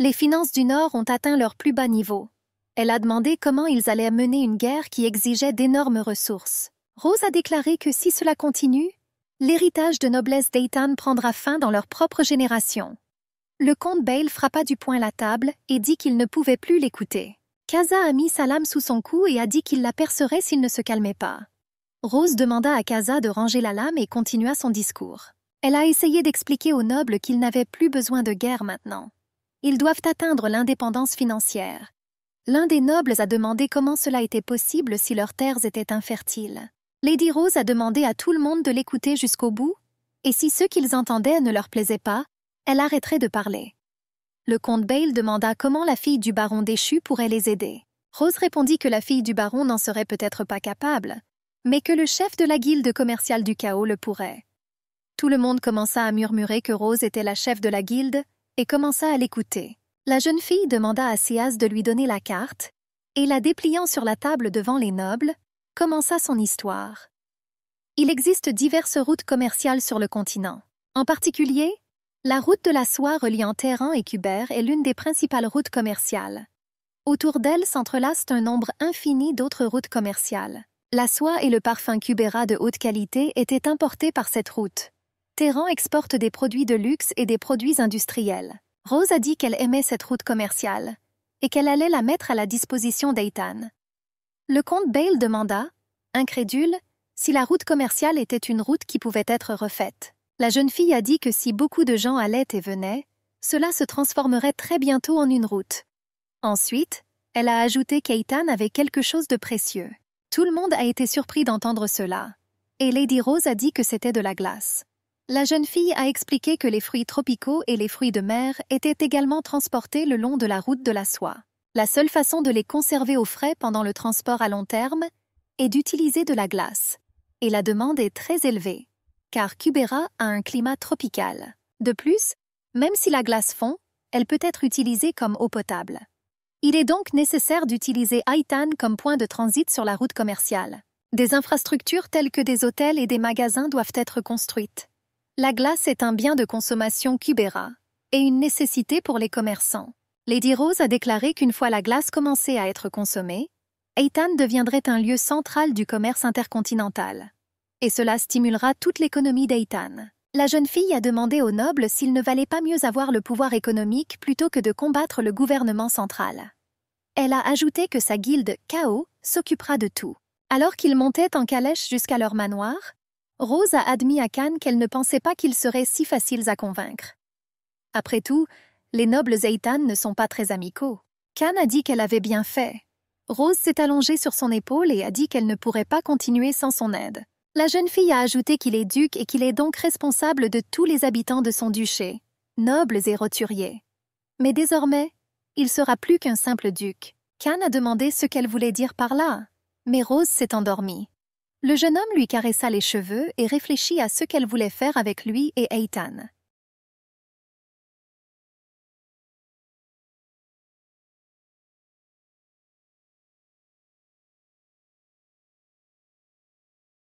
Les finances du Nord ont atteint leur plus bas niveau. Elle a demandé comment ils allaient mener une guerre qui exigeait d'énormes ressources. Rose a déclaré que si cela continue, l'héritage de noblesse d'Eitan prendra fin dans leur propre génération. Le comte Bale frappa du poing la table et dit qu'il ne pouvait plus l'écouter. Kaza a mis sa lame sous son cou et a dit qu'il la percerait s'il ne se calmait pas. Rose demanda à Kaza de ranger la lame et continua son discours. Elle a essayé d'expliquer aux nobles qu'ils n'avaient plus besoin de guerre maintenant. Ils doivent atteindre l'indépendance financière. L'un des nobles a demandé comment cela était possible si leurs terres étaient infertiles. Lady Rose a demandé à tout le monde de l'écouter jusqu'au bout, et si ce qu'ils entendaient ne leur plaisait pas, elle arrêterait de parler. Le comte Bale demanda comment la fille du baron déchu pourrait les aider. Rose répondit que la fille du baron n'en serait peut-être pas capable, mais que le chef de la guilde commerciale du chaos le pourrait. Tout le monde commença à murmurer que Rose était la chef de la guilde et commença à l'écouter. La jeune fille demanda à Sias de lui donner la carte, et la dépliant sur la table devant les nobles, commença son histoire. Il existe diverses routes commerciales sur le continent. En particulier, la route de la soie reliant Téhéran et Kuber est l'une des principales routes commerciales. Autour d'elle s'entrelacent un nombre infini d'autres routes commerciales. La soie et le parfum Kubera de haute qualité étaient importés par cette route. Téhéran exporte des produits de luxe et des produits industriels. Rose a dit qu'elle aimait cette route commerciale et qu'elle allait la mettre à la disposition d'Eitan. Le comte Bale demanda, incrédule, si la route commerciale était une route qui pouvait être refaite. La jeune fille a dit que si beaucoup de gens allaient et venaient, cela se transformerait très bientôt en une route. Ensuite, elle a ajouté qu'Eitan avait quelque chose de précieux. Tout le monde a été surpris d'entendre cela, et Lady Rose a dit que c'était de la glace. La jeune fille a expliqué que les fruits tropicaux et les fruits de mer étaient également transportés le long de la route de la soie. La seule façon de les conserver au frais pendant le transport à long terme est d'utiliser de la glace. Et la demande est très élevée, car Kubera a un climat tropical. De plus, même si la glace fond, elle peut être utilisée comme eau potable. Il est donc nécessaire d'utiliser Haitan comme point de transit sur la route commerciale. Des infrastructures telles que des hôtels et des magasins doivent être construites. La glace est un bien de consommation Kubera et une nécessité pour les commerçants. Lady Rose a déclaré qu'une fois la glace commencée à être consommée, Eitan deviendrait un lieu central du commerce intercontinental. Et cela stimulera toute l'économie d'Eitan. La jeune fille a demandé aux nobles s'il ne valait pas mieux avoir le pouvoir économique plutôt que de combattre le gouvernement central. Elle a ajouté que sa guilde, Kao, s'occupera de tout. Alors qu'ils montaient en calèche jusqu'à leur manoir, Rose a admis à cannes qu'elle ne pensait pas qu'ils seraient si faciles à convaincre. Après tout, les nobles Eitan ne sont pas très amicaux. Khan a dit qu'elle avait bien fait. Rose s'est allongée sur son épaule et a dit qu'elle ne pourrait pas continuer sans son aide. La jeune fille a ajouté qu'il est duc et qu'il est donc responsable de tous les habitants de son duché, nobles et roturiers. Mais désormais, il sera plus qu'un simple duc. Khan a demandé ce qu'elle voulait dire par là, mais Rose s'est endormie. Le jeune homme lui caressa les cheveux et réfléchit à ce qu'elle voulait faire avec lui et Eitan.